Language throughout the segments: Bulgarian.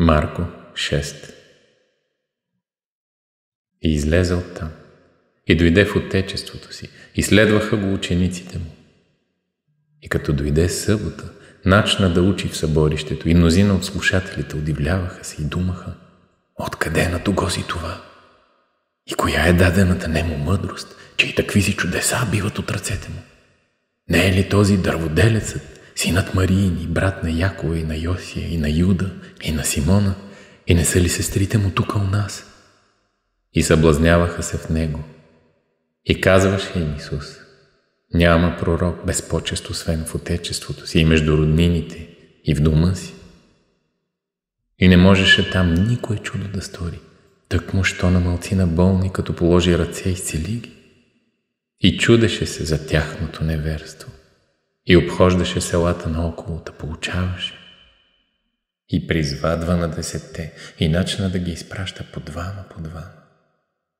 Марко 6 И излезе оттам и дойде в отечеството си, и следваха го учениците му. И като дойде събота, начна да учи в съборището, и мнозина от слушателите удивляваха се и думаха, откъде е на того си това? И коя е дадената нему мъдрост, че и такви си чудеса биват от ръцете му? Не е ли този дърводелецът, синът Мариин и брат на Якова и на Йосия и на Юда и на Симона, и не са ли сестрите му тук у нас? И съблазняваха се в него. И казваше им Исус, няма пророк без почест, освен в отечеството си и между роднините и в дома си. И не можеше там никое чудо да стори. Тък му, що на малцина болни, като положи ръце и цели ги. И чудеше се за тяхното неверство и обхождаше селата наоколо да получаваше. И призвадва на десетте и начина да ги изпраща по двама по двама.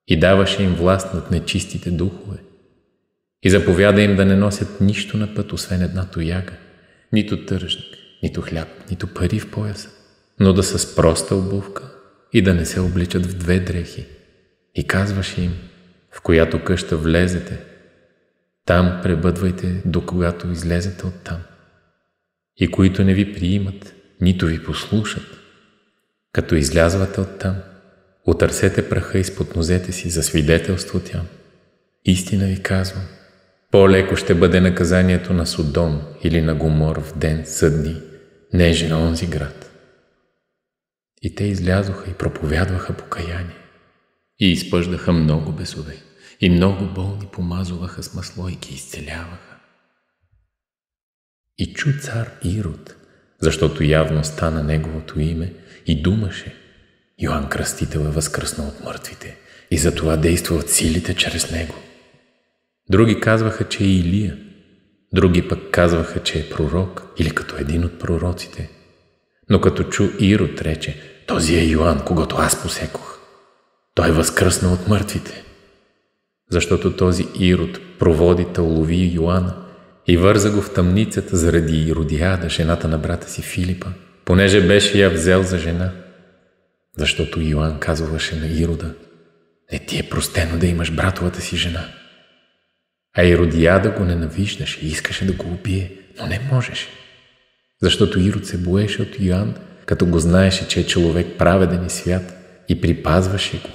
И даваше им власт над нечистите духове. И заповяда им да не носят нищо на път, освен една тояга, нито тържник, нито хляб, нито пари в пояса, но да са с проста обувка и да не се обличат в две дрехи. И казваше им, в която къща влезете – там пребъдвайте, докогато излезете оттам. И които не ви приимат, нито ви послушат, като излязвате оттам, отърсете праха изпод нозете си за свидетелство тя. Истина ви казвам, по-леко ще бъде наказанието на Содом или на Гомор в ден съдни, неже на онзи град. И те излязоха и проповядваха покаяние и изпъждаха много бесове и много болни помазуваха с масло и ги изцеляваха. И чу цар Ирод, защото явно стана неговото име и думаше. Йоанн Кръстител е възкръснал от мъртвите и затова действуват силите чрез него. Други казваха, че е Илия, други пък казваха, че е пророк или като един от пророците. Но като чу Ирод рече, този е Йоанн, когато аз посекох. Той е възкръснал от мъртвите защото този Ирод проводи Таулови Йоанна и върза го в тъмницата заради Иродиада, жената на брата си Филипа, понеже беше я взел за жена. Защото Йоанн казваше на Ирода, не ти е простено да имаш братовата си жена. А Иродиада го ненавиждаше и искаше да го убие, но не можеше. Защото Ирод се боеше от Йоанн, като го знаеше, че е човек праведен и свят и припазваше го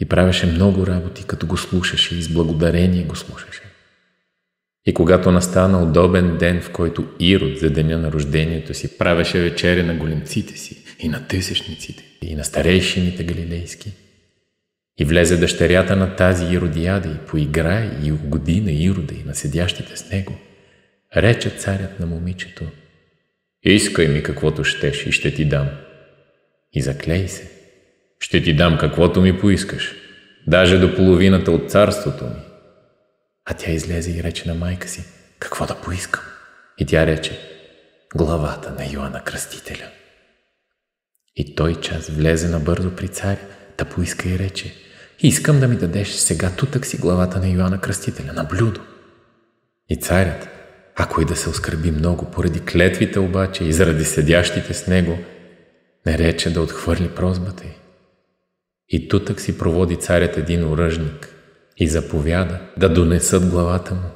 и правеше много работи, като го слушаше и с благодарение го слушаше. И когато настана удобен ден, в който Ирод за деня на рождението си правеше вечеря на големците си и на тъсешниците и на старейшините галилейски, и влезе дъщерята на тази Иродиада и поигра и угоди на Ирода и на седящите с него, рече царят на момичето, «Искай ми каквото щеш и ще ти дам». И заклей се – ще ти дам каквото ми поискаш, даже до половината от царството ми. А тя излезе и рече на майка си, какво да поискам? И тя рече, главата на Йоанна Кръстителя. И той час влезе набързо при царя, да поиска и рече, искам да ми дадеш сега тутък си главата на Йоанна Кръстителя, на блюдо. И царят, ако и да се оскърби много поради клетвите обаче и заради седящите с него, не рече да отхвърли прозбата й. И тутък си проводи царят един оръжник и заповяда да донесат главата му.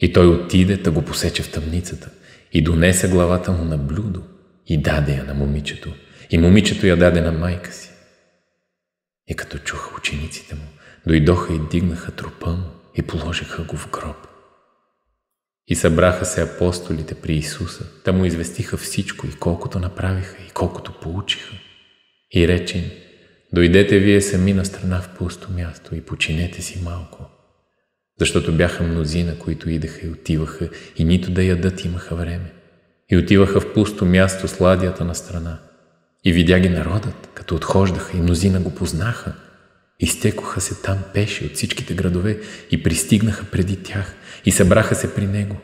И той отиде, да го посече в тъмницата и донесе главата му на блюдо и даде я на момичето. И момичето я даде на майка си. И като чуха учениците му, дойдоха и дигнаха трупа му и положиха го в гроб. И събраха се апостолите при Исуса, да му известиха всичко и колкото направиха и колкото получиха. И рече им, Дойдете вие сами на страна в пусто място и починете си малко. Защото бяха мнозина, които идаха и отиваха, и нито да ядат имаха време. И отиваха в пусто място с ладията на страна. И видя ги народът, като отхождаха, и мнозина го познаха. Изтекоха се там пеше от всичките градове и пристигнаха преди тях и събраха се при него.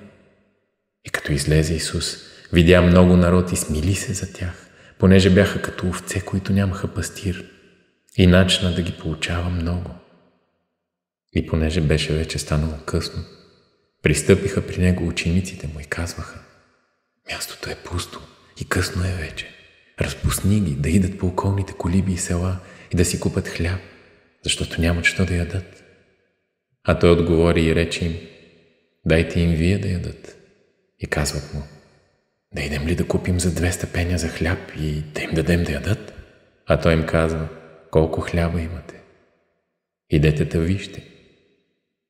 И като излезе Исус, видя много народ и смили се за тях, понеже бяха като овце, които нямаха пастир и начина да ги получава много. И понеже беше вече станало късно, пристъпиха при него учениците му и казваха Мястото е пусто и късно е вече. Разпусни ги да идат по околните колиби и села и да си купат хляб, защото нямат що да ядат. А той отговори и рече им Дайте им вие да ядат. И казват му Да идем ли да купим за 200 пеня за хляб и да им дадем да ядат? А той им казва – колко хляба имате. Идете да вижте.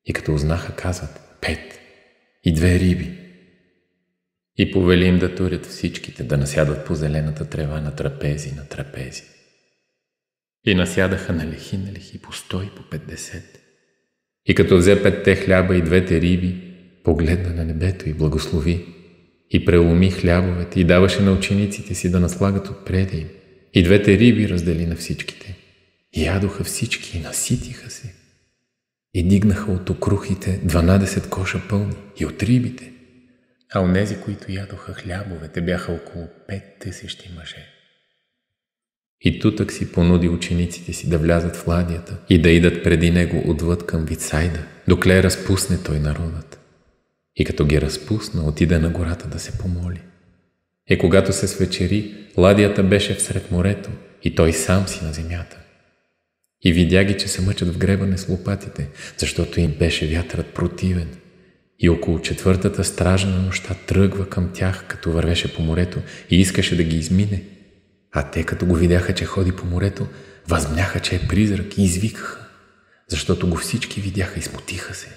И като узнаха, казват, пет и две риби. И повели им да турят всичките, да насядат по зелената трева на трапези, на трапези. И насядаха на лихи на лихи по сто и по петдесет. И като взе петте хляба и двете риби, погледна на небето и благослови, и преломи хлябовете, и даваше на учениците си да наслагат отпреде им, и двете риби раздели на всичките. Ядоха всички и наситиха се. И дигнаха от окрухите 12 коша пълни и от рибите. А онези, които ядоха хлябовете, бяха около пет мъже. И тутък си понуди учениците си да влязат в ладията и да идат преди него отвъд към Вицайда, докле разпусне той народът. И като ги разпусна, отида на гората да се помоли. Е когато се свечери, ладията беше всред морето и той сам си на земята. И видя ги, че се мъчат в гребане с лопатите, защото им беше вятърът противен. И около четвъртата стража на нощта тръгва към тях, като вървеше по морето и искаше да ги измине. А те, като го видяха, че ходи по морето, възмняха, че е призрак и извикаха, защото го всички видяха и смутиха се.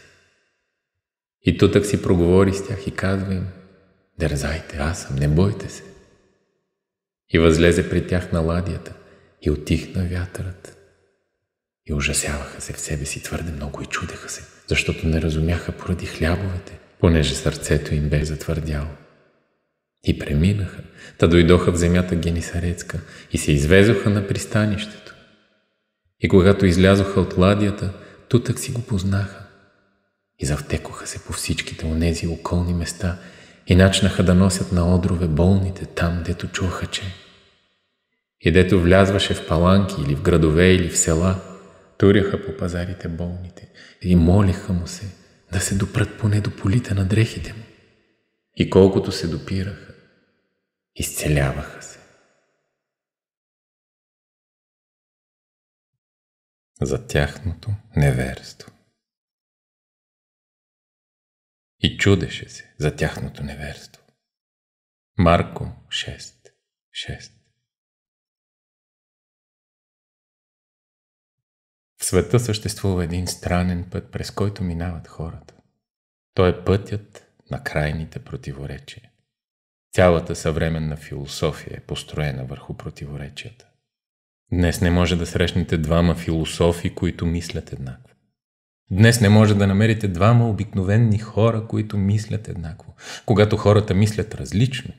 И тутък си проговори с тях и казва им, дързайте, аз съм, не бойте се. И възлезе при тях на ладията и отихна вятърът. И ужасяваха се в себе си твърде много и чудеха се, защото не разумяха поради хлябовете, понеже сърцето им бе затвърдяло. И преминаха, та дойдоха в земята Генисарецка и се извезоха на пристанището. И когато излязоха от ладията, тутък си го познаха. И завтекоха се по всичките онези околни места и начнаха да носят на одрове болните там, дето чуха че. И дето влязваше в паланки или в градове или в села – туряха по пазарите болните и молиха му се да се допрат поне до полите на дрехите му. И колкото се допираха, изцеляваха се. За тяхното неверство. И чудеше се за тяхното неверство. Марко 6, 6 В света съществува един странен път, през който минават хората. Той е пътят на крайните противоречия. Цялата съвременна философия е построена върху противоречията. Днес не може да срещнете двама философи, които мислят еднакво. Днес не може да намерите двама обикновенни хора, които мислят еднакво. Когато хората мислят различно,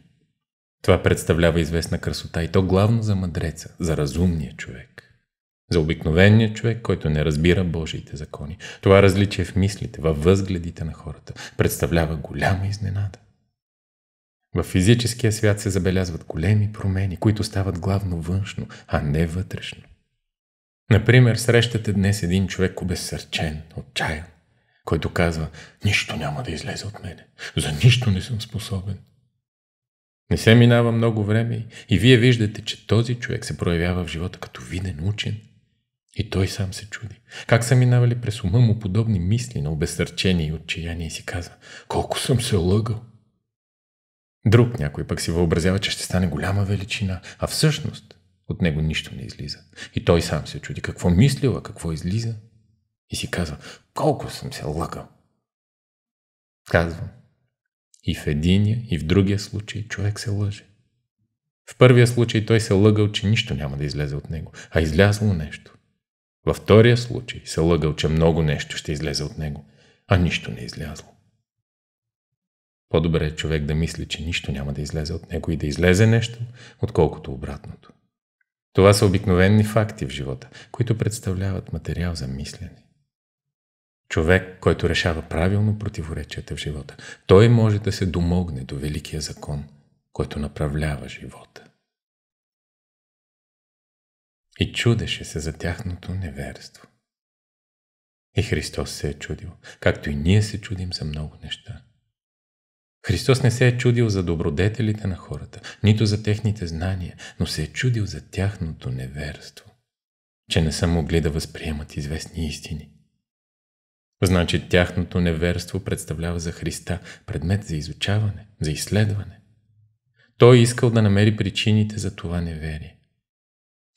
това представлява известна красота и то главно за мъдреца, за разумния човек за обикновения човек, който не разбира Божиите закони. Това различие в мислите, във възгледите на хората представлява голяма изненада. В физическия свят се забелязват големи промени, които стават главно външно, а не вътрешно. Например, срещате днес един човек обезсърчен, отчаян, който казва «Нищо няма да излезе от мене, за нищо не съм способен». Не се минава много време и вие виждате, че този човек се проявява в живота като виден учен – и той сам се чуди. Как са минавали през ума му подобни мисли на обесърчение и отчаяние и си каза, колко съм се лъгал. Друг някой пък си въобразява, че ще стане голяма величина, а всъщност от него нищо не излиза. И той сам се чуди какво мислила, какво излиза. И си казва, колко съм се лъгал. Казвам, и в единия, и в другия случай човек се лъже. В първия случай той се лъгал, че нищо няма да излезе от него, а излязло нещо. Във втория случай се лъгал, че много нещо ще излезе от него, а нищо не е излязло. По-добре е човек да мисли, че нищо няма да излезе от него и да излезе нещо, отколкото обратното. Това са обикновени факти в живота, които представляват материал за мислене. Човек, който решава правилно противоречията в живота, той може да се домогне до великия закон, който направлява живота и чудеше се за тяхното неверство. И Христос се е чудил, както и ние се чудим за много неща. Христос не се е чудил за добродетелите на хората, нито за техните знания, но се е чудил за тяхното неверство, че не са могли да възприемат известни истини. Значи тяхното неверство представлява за Христа предмет за изучаване, за изследване. Той е искал да намери причините за това неверие.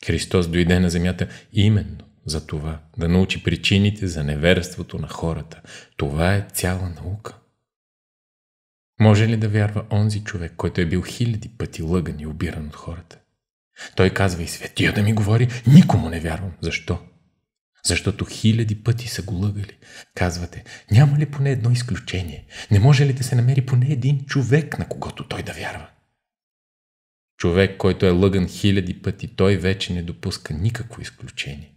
Христос дойде на земята именно за това, да научи причините за неверството на хората. Това е цяла наука. Може ли да вярва онзи човек, който е бил хиляди пъти лъган и обиран от хората? Той казва и светия да ми говори, никому не вярвам. Защо? Защото хиляди пъти са го лъгали. Казвате, няма ли поне едно изключение? Не може ли да се намери поне един човек, на когото той да вярва? Човек, който е лъган хиляди пъти, той вече не допуска никакво изключение.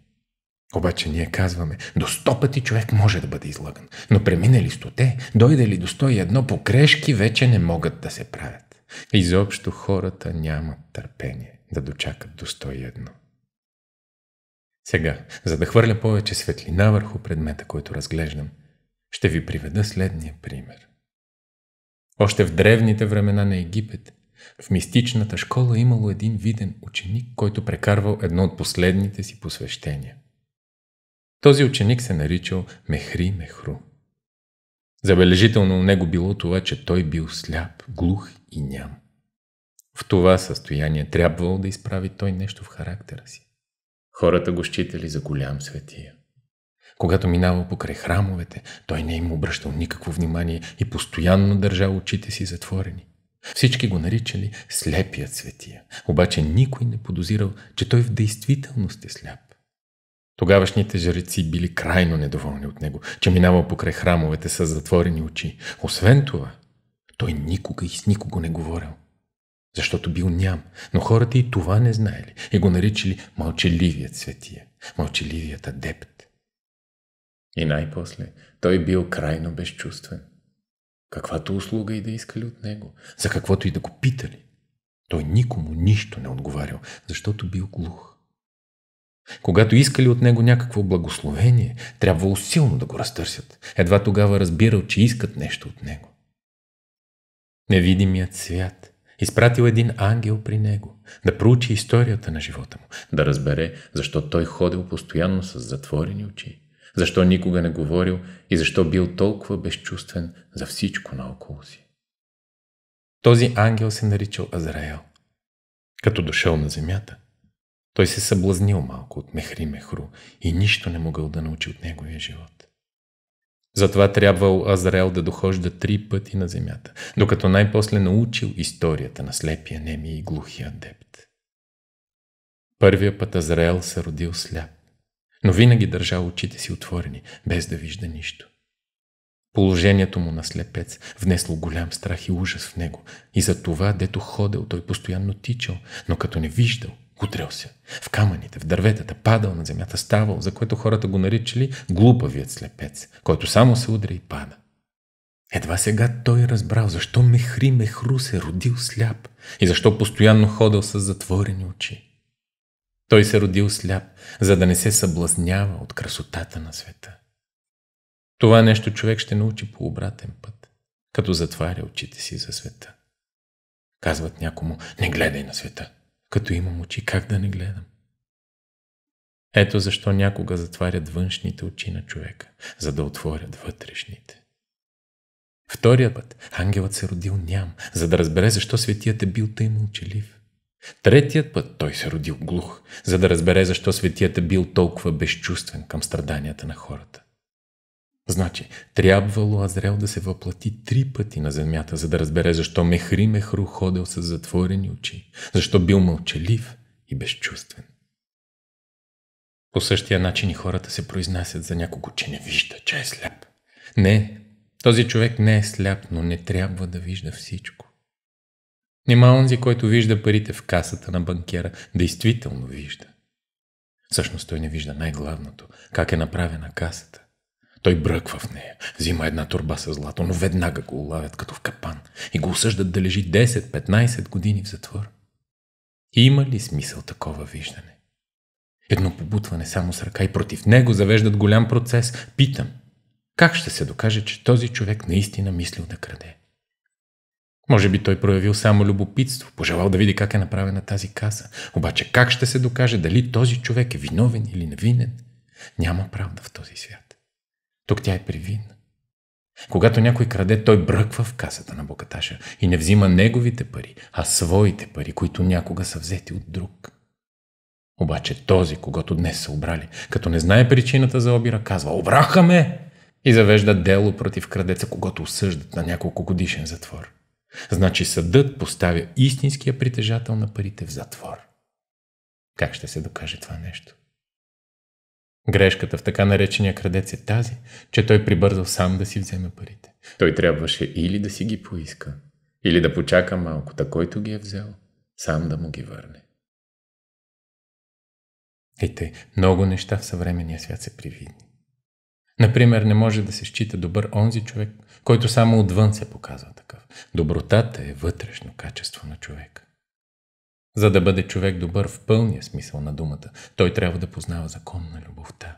Обаче ние казваме, до 100 пъти човек може да бъде излъган, но преминали стоте, дойде ли до едно погрешки, вече не могат да се правят. Изобщо хората нямат търпение да дочакат до 101. Сега, за да хвърля повече светлина върху предмета, който разглеждам, ще ви приведа следния пример. Още в древните времена на Египет в мистичната школа имало един виден ученик, който прекарвал едно от последните си посвещения. Този ученик се наричал Мехри Мехру. Забележително у него било това, че той бил сляп, глух и ням. В това състояние трябвало да изправи той нещо в характера си. Хората го считали за голям светия. Когато минавал покрай храмовете, той не им обръщал никакво внимание и постоянно държал очите си затворени. Всички го наричали Слепият светия, обаче никой не подозирал, че той в действителност е сляп. Тогавашните жреци били крайно недоволни от него, че минава покрай храмовете с затворени очи. Освен това, той никога и с никого не говорил, защото бил ням, но хората и това не знаели и го наричали мълчаливият светия, мълчаливият адепт. И най-после той бил крайно безчувствен каквато услуга и да искали от него, за каквото и да го питали. Той никому нищо не отговарял, защото бил глух. Когато искали от него някакво благословение, трябвало силно да го разтърсят. Едва тогава разбирал, че искат нещо от него. Невидимият свят изпратил един ангел при него, да проучи историята на живота му, да разбере защо той ходил постоянно с затворени очи, защо никога не говорил и защо бил толкова безчувствен за всичко наоколо си. Този ангел се наричал Азраел. Като дошъл на земята, той се съблазнил малко от Мехри Мехру и нищо не могъл да научи от неговия живот. Затова трябвал Азраел да дохожда три пъти на земята, докато най-после научил историята на слепия, неми и глухия адепт. Първия път Азраел се родил сляп но винаги държал очите си отворени, без да вижда нищо. Положението му на слепец внесло голям страх и ужас в него и за това, дето ходел, той постоянно тичал, но като не виждал, удрял се. В камъните, в дърветата, падал на земята, ставал, за което хората го наричали глупавият слепец, който само се удря и пада. Едва сега той разбрал защо Мехри Мехру се е родил сляп и защо постоянно ходил с затворени очи. Той се родил сляп, за да не се съблазнява от красотата на света. Това нещо човек ще научи по обратен път, като затваря очите си за света. Казват някому, не гледай на света. Като имам очи, как да не гледам? Ето защо някога затварят външните очи на човека, за да отворят вътрешните. Втория път ангелът се родил ням, за да разбере защо светият е бил тъй мълчалив. Третият път той се родил глух, за да разбере защо светият е бил толкова безчувствен към страданията на хората. Значи, трябвало Азрел да се въплати три пъти на земята, за да разбере защо Мехри Мехру ходил с затворени очи, защо бил мълчалив и безчувствен. По същия начин и хората се произнасят за някого, че не вижда, че е сляп. Не, този човек не е сляп, но не трябва да вижда всичко. Нима онзи, който вижда парите в касата на банкера, действително вижда. Всъщност той не вижда най-главното – как е направена касата. Той бръква в нея, взима една турба с злато, но веднага го улавят като в капан и го осъждат да лежи 10-15 години в затвор. Има ли смисъл такова виждане? Едно побутване само с ръка и против него завеждат голям процес. Питам, как ще се докаже, че този човек наистина мислил да краде? Може би той проявил само любопитство, пожелал да види как е направена тази каса. Обаче как ще се докаже дали този човек е виновен или невинен? Няма правда в този свят. Тук тя е привинна. Когато някой краде, той бръква в касата на Бокаташа и не взима неговите пари, а своите пари, които някога са взети от друг. Обаче този, когато днес са обрали, като не знае причината за обира, казва «Обраха ме!» и завежда дело против крадеца, когато осъждат на няколко годишен затвор. Значи съдът поставя истинския притежател на парите в затвор. Как ще се докаже това нещо? Грешката в така наречения крадец е тази, че той прибързал сам да си вземе парите. Той трябваше или да си ги поиска, или да почака малко, та който ги е взел, сам да му ги върне. И те много неща в съвременния свят са привидни. Например, не може да се счита добър онзи човек, който само отвън се показва такъв. Добротата е вътрешно качество на човека. За да бъде човек добър в пълния смисъл на думата, той трябва да познава закон на любовта.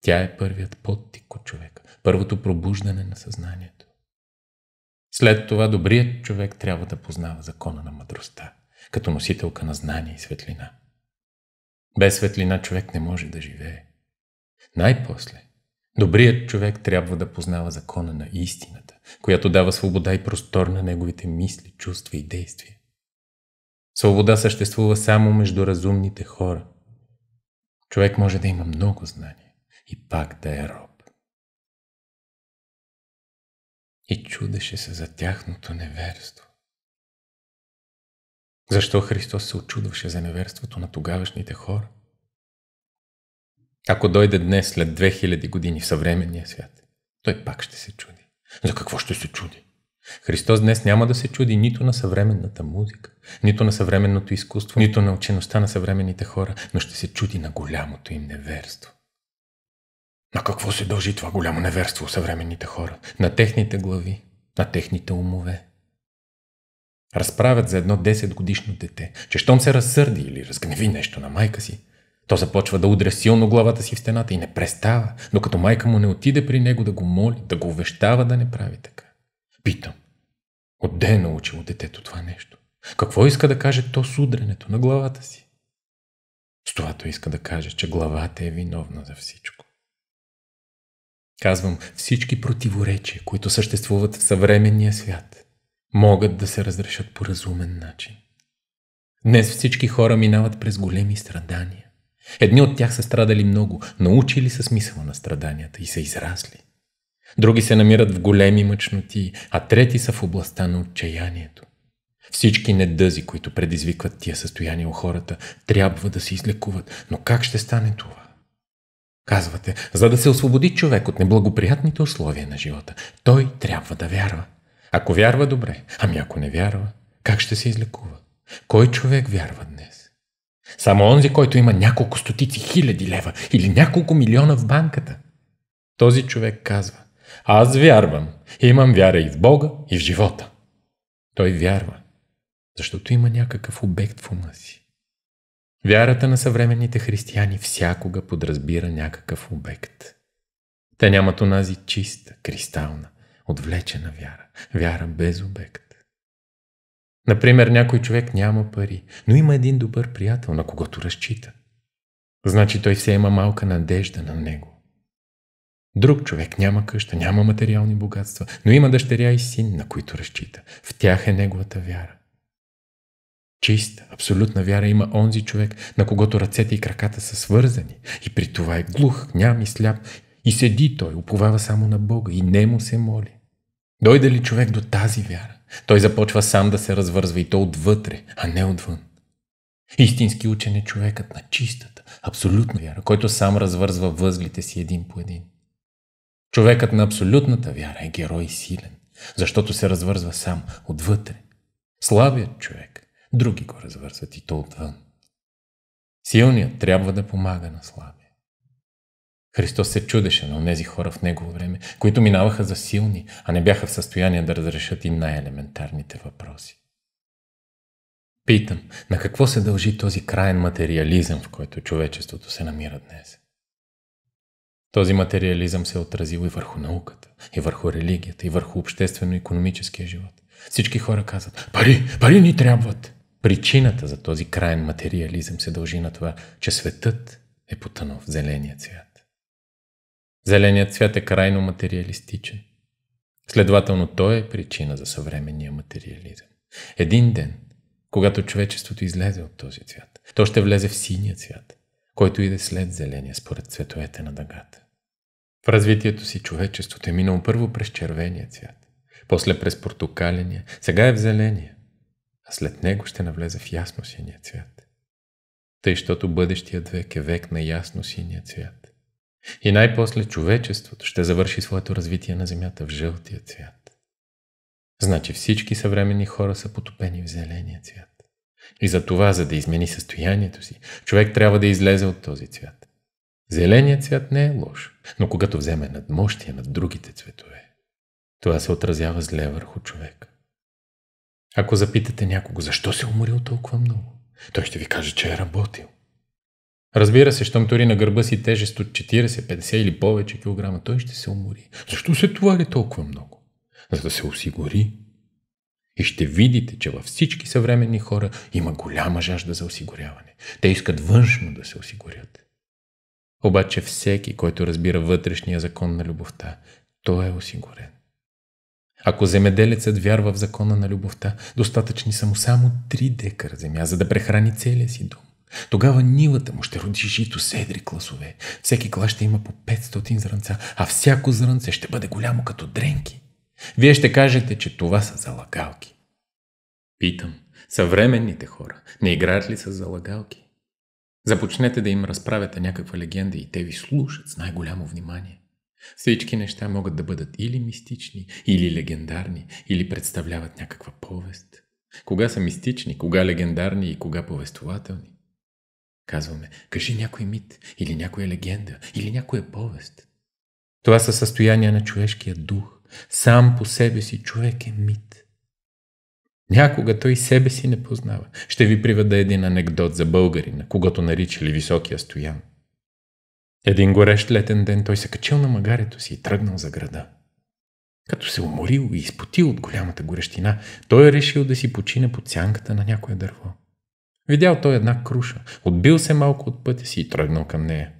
Тя е първият подтик от човека, първото пробуждане на съзнанието. След това добрият човек трябва да познава закона на мъдростта, като носителка на знание и светлина. Без светлина човек не може да живее. Най-после Добрият човек трябва да познава закона на истината, която дава свобода и простор на неговите мисли, чувства и действия. Свобода съществува само между разумните хора. Човек може да има много знания и пак да е роб. И чудеше се за тяхното неверство. Защо Христос се очудваше за неверството на тогавашните хора? Ако дойде днес след 2000 години в съвременния свят, той пак ще се чуди. За какво ще се чуди? Христос днес няма да се чуди нито на съвременната музика, нито на съвременното изкуство, нито на учеността на съвременните хора, но ще се чуди на голямото им неверство. На какво се дължи това голямо неверство у съвременните хора? На техните глави, на техните умове. Разправят за едно 10 годишно дете, че щом се разсърди или разгневи нещо на майка си, то започва да удря силно главата си в стената и не престава, докато майка му не отиде при него да го моли, да го увещава да не прави така. Питам, отде е научило детето това нещо? Какво иска да каже то с удрянето на главата си? С това то иска да каже, че главата е виновна за всичко. Казвам, всички противоречия, които съществуват в съвременния свят, могат да се разрешат по разумен начин. Днес всички хора минават през големи страдания. Едни от тях са страдали много, научили са смисъла на страданията и са израсли. Други се намират в големи мъчноти, а трети са в областта на отчаянието. Всички недъзи, които предизвикват тия състояния у хората, трябва да се излекуват. Но как ще стане това? Казвате, за да се освободи човек от неблагоприятните условия на живота, той трябва да вярва. Ако вярва, добре. Ами ако не вярва, как ще се излекува? Кой човек вярва днес? Само онзи, който има няколко стотици хиляди лева или няколко милиона в банката. Този човек казва, аз вярвам, имам вяра и в Бога, и в живота. Той вярва, защото има някакъв обект в ума си. Вярата на съвременните християни всякога подразбира някакъв обект. Те нямат онази чиста, кристална, отвлечена вяра, вяра без обект. Например, някой човек няма пари, но има един добър приятел, на когото разчита. Значи той все има малка надежда на него. Друг човек няма къща, няма материални богатства, но има дъщеря и син, на които разчита. В тях е неговата вяра. Чиста, абсолютна вяра има онзи човек, на когото ръцете и краката са свързани. И при това е глух, ням и сляп. И седи той, уповава само на Бога и не му се моли. Дойде ли човек до тази вяра, той започва сам да се развързва и то отвътре, а не отвън. Истински учен е човекът на чистата, абсолютна вяра, който сам развързва възлите си един по един. Човекът на абсолютната вяра е герой и силен, защото се развързва сам, отвътре. Слабият човек, други го развързват и то отвън. Силният трябва да помага на слаб. Христос се чудеше на тези хора в Негово време, които минаваха за силни, а не бяха в състояние да разрешат и най-елементарните въпроси. Питам, на какво се дължи този крайен материализъм, в който човечеството се намира днес? Този материализъм се е отразил и върху науката, и върху религията, и върху обществено-економическия живот. Всички хора казват, пари, пари ни трябват. Причината за този краен материализъм се дължи на това, че светът е потънал в зеления цвят. Зеленият свят е крайно материалистичен. Следователно, той е причина за съвременния материализъм. Един ден, когато човечеството излезе от този цвят, то ще влезе в синия цвят, който иде след зеления според цветовете на дъгата. В развитието си човечеството е минало първо през червения цвят, после през портокаления, сега е в зеления, а след него ще навлезе в ясно синия цвят. Тъй, щото бъдещият век е век на ясно синия цвят. И най-после човечеството ще завърши своето развитие на Земята в жълтия цвят. Значи всички съвременни хора са потопени в зеления цвят. И за това, за да измени състоянието си, човек трябва да излезе от този цвят. Зеленият цвят не е лош, но когато вземе надмощие над другите цветове, това се отразява зле върху човек. Ако запитате някого, защо се е уморил толкова много, той ще ви каже, че е работил. Разбира се, щом тори на гърба си тежест от 40, 50 или повече килограма, той ще се умори. Защо се товари толкова много? За да се осигури. И ще видите, че във всички съвременни хора има голяма жажда за осигуряване. Те искат външно да се осигурят. Обаче всеки, който разбира вътрешния закон на любовта, той е осигурен. Ако земеделецът вярва в закона на любовта, достатъчни са му само 3 декара земя, за да прехрани целия си дом. Тогава нивата му ще роди жито с едри класове. Всеки клас ще има по 500 зранца, а всяко зранце ще бъде голямо като дренки. Вие ще кажете, че това са залагалки. Питам, съвременните хора не играят ли с залагалки? Започнете да им разправяте някаква легенда и те ви слушат с най-голямо внимание. Всички неща могат да бъдат или мистични, или легендарни, или представляват някаква повест. Кога са мистични, кога легендарни и кога повествователни? Казваме, кажи някой мит, или някоя легенда, или някоя повест. Това са състояния на човешкия дух. Сам по себе си човек е мит. Някога той себе си не познава. Ще ви приведа един анекдот за българина, когато наричали високия стоян. Един горещ летен ден той се качил на магарето си и тръгнал за града. Като се уморил и изпотил от голямата горещина, той е решил да си почине под сянката на някое дърво. Видял той една круша, отбил се малко от пътя си и тръгнал към нея.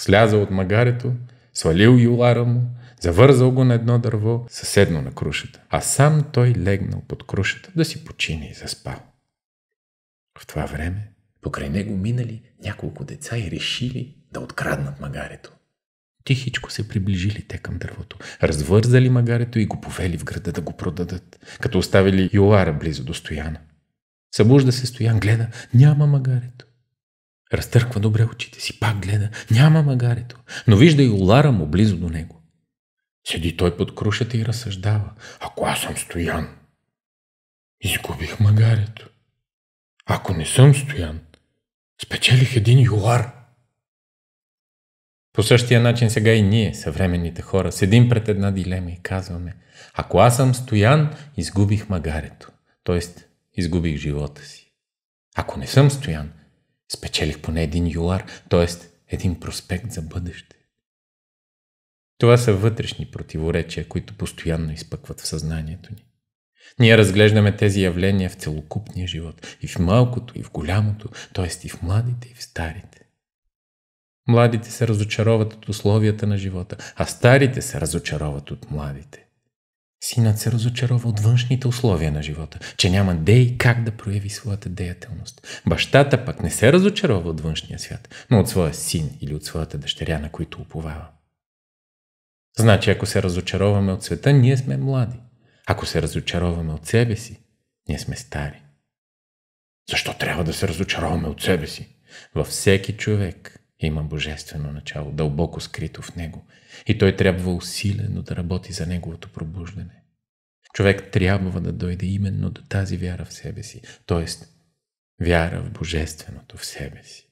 Слязал от магарето, свалил юлара му, завързал го на едно дърво, съседно на крушата, а сам той легнал под крушата да си почине и заспал. В това време покрай него минали няколко деца и решили да откраднат магарето. Тихичко се приближили те към дървото, развързали магарето и го повели в града да го продадат, като оставили юлара близо до стояна. Събужда се Стоян, гледа, няма магарето. Разтърква добре очите си, пак гледа, няма магарето, но вижда и улара му близо до него. Седи той под крушата и разсъждава. Ако аз съм Стоян, изгубих магарето. Ако не съм Стоян, спечелих един юлар. По същия начин сега и ние, съвременните хора, седим пред една дилема и казваме, ако аз съм Стоян, изгубих магарето. Тоест, изгубих живота си. Ако не съм стоян, спечелих поне един юлар, т.е. един проспект за бъдеще. Това са вътрешни противоречия, които постоянно изпъкват в съзнанието ни. Ние разглеждаме тези явления в целокупния живот, и в малкото, и в голямото, т.е. и в младите, и в старите. Младите се разочароват от условията на живота, а старите се разочароват от младите синът се разочарова от външните условия на живота, че няма де и как да прояви своята деятелност. Бащата пък не се разочарова от външния свят, но от своя син или от своята дъщеря, на които уповава. Значи, ако се разочароваме от света, ние сме млади. Ако се разочароваме от себе си, ние сме стари. Защо трябва да се разочароваме от себе си? Във всеки човек има божествено начало, дълбоко скрито в него и той трябва усилено да работи за неговото пробуждане. Човек трябва да дойде именно до тази вяра в себе си, т.е. вяра в божественото в себе си.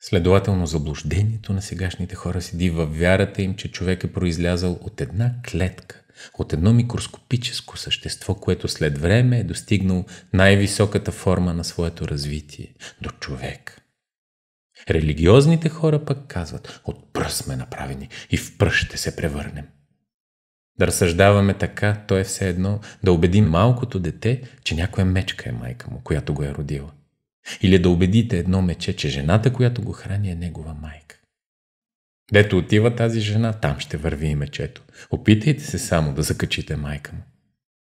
Следователно, заблуждението на сегашните хора седи в вярата им, че човек е произлязал от една клетка, от едно микроскопическо същество, което след време е достигнал най-високата форма на своето развитие – до човек. Религиозните хора пък казват, от пръст сме направени и в пръст ще се превърнем. Да разсъждаваме така, то е все едно да убедим малкото дете, че някоя мечка е майка му, която го е родила. Или да убедите едно мече, че жената, която го храни, е негова майка. Дето отива тази жена, там ще върви и мечето. Опитайте се само да закачите майка му.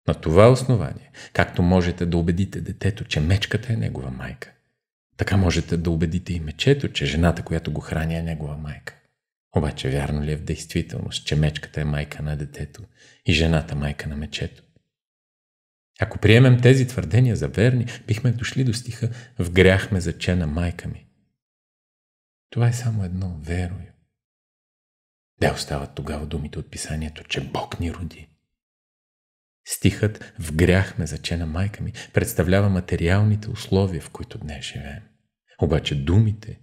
На това основание, както можете да убедите детето, че мечката е негова майка, така можете да убедите и мечето, че жената, която го храни е негова майка. Обаче вярно ли е в действителност, че мечката е майка на детето и жената майка на мечето? Ако приемем тези твърдения за верни, бихме дошли до стиха «В грях ме зачена майка ми». Това е само едно верою. Де остават тогава думите от писанието, че Бог ни роди? Стихът «В грях ме зачена майка ми» представлява материалните условия, в които днес живеем. Обаче думите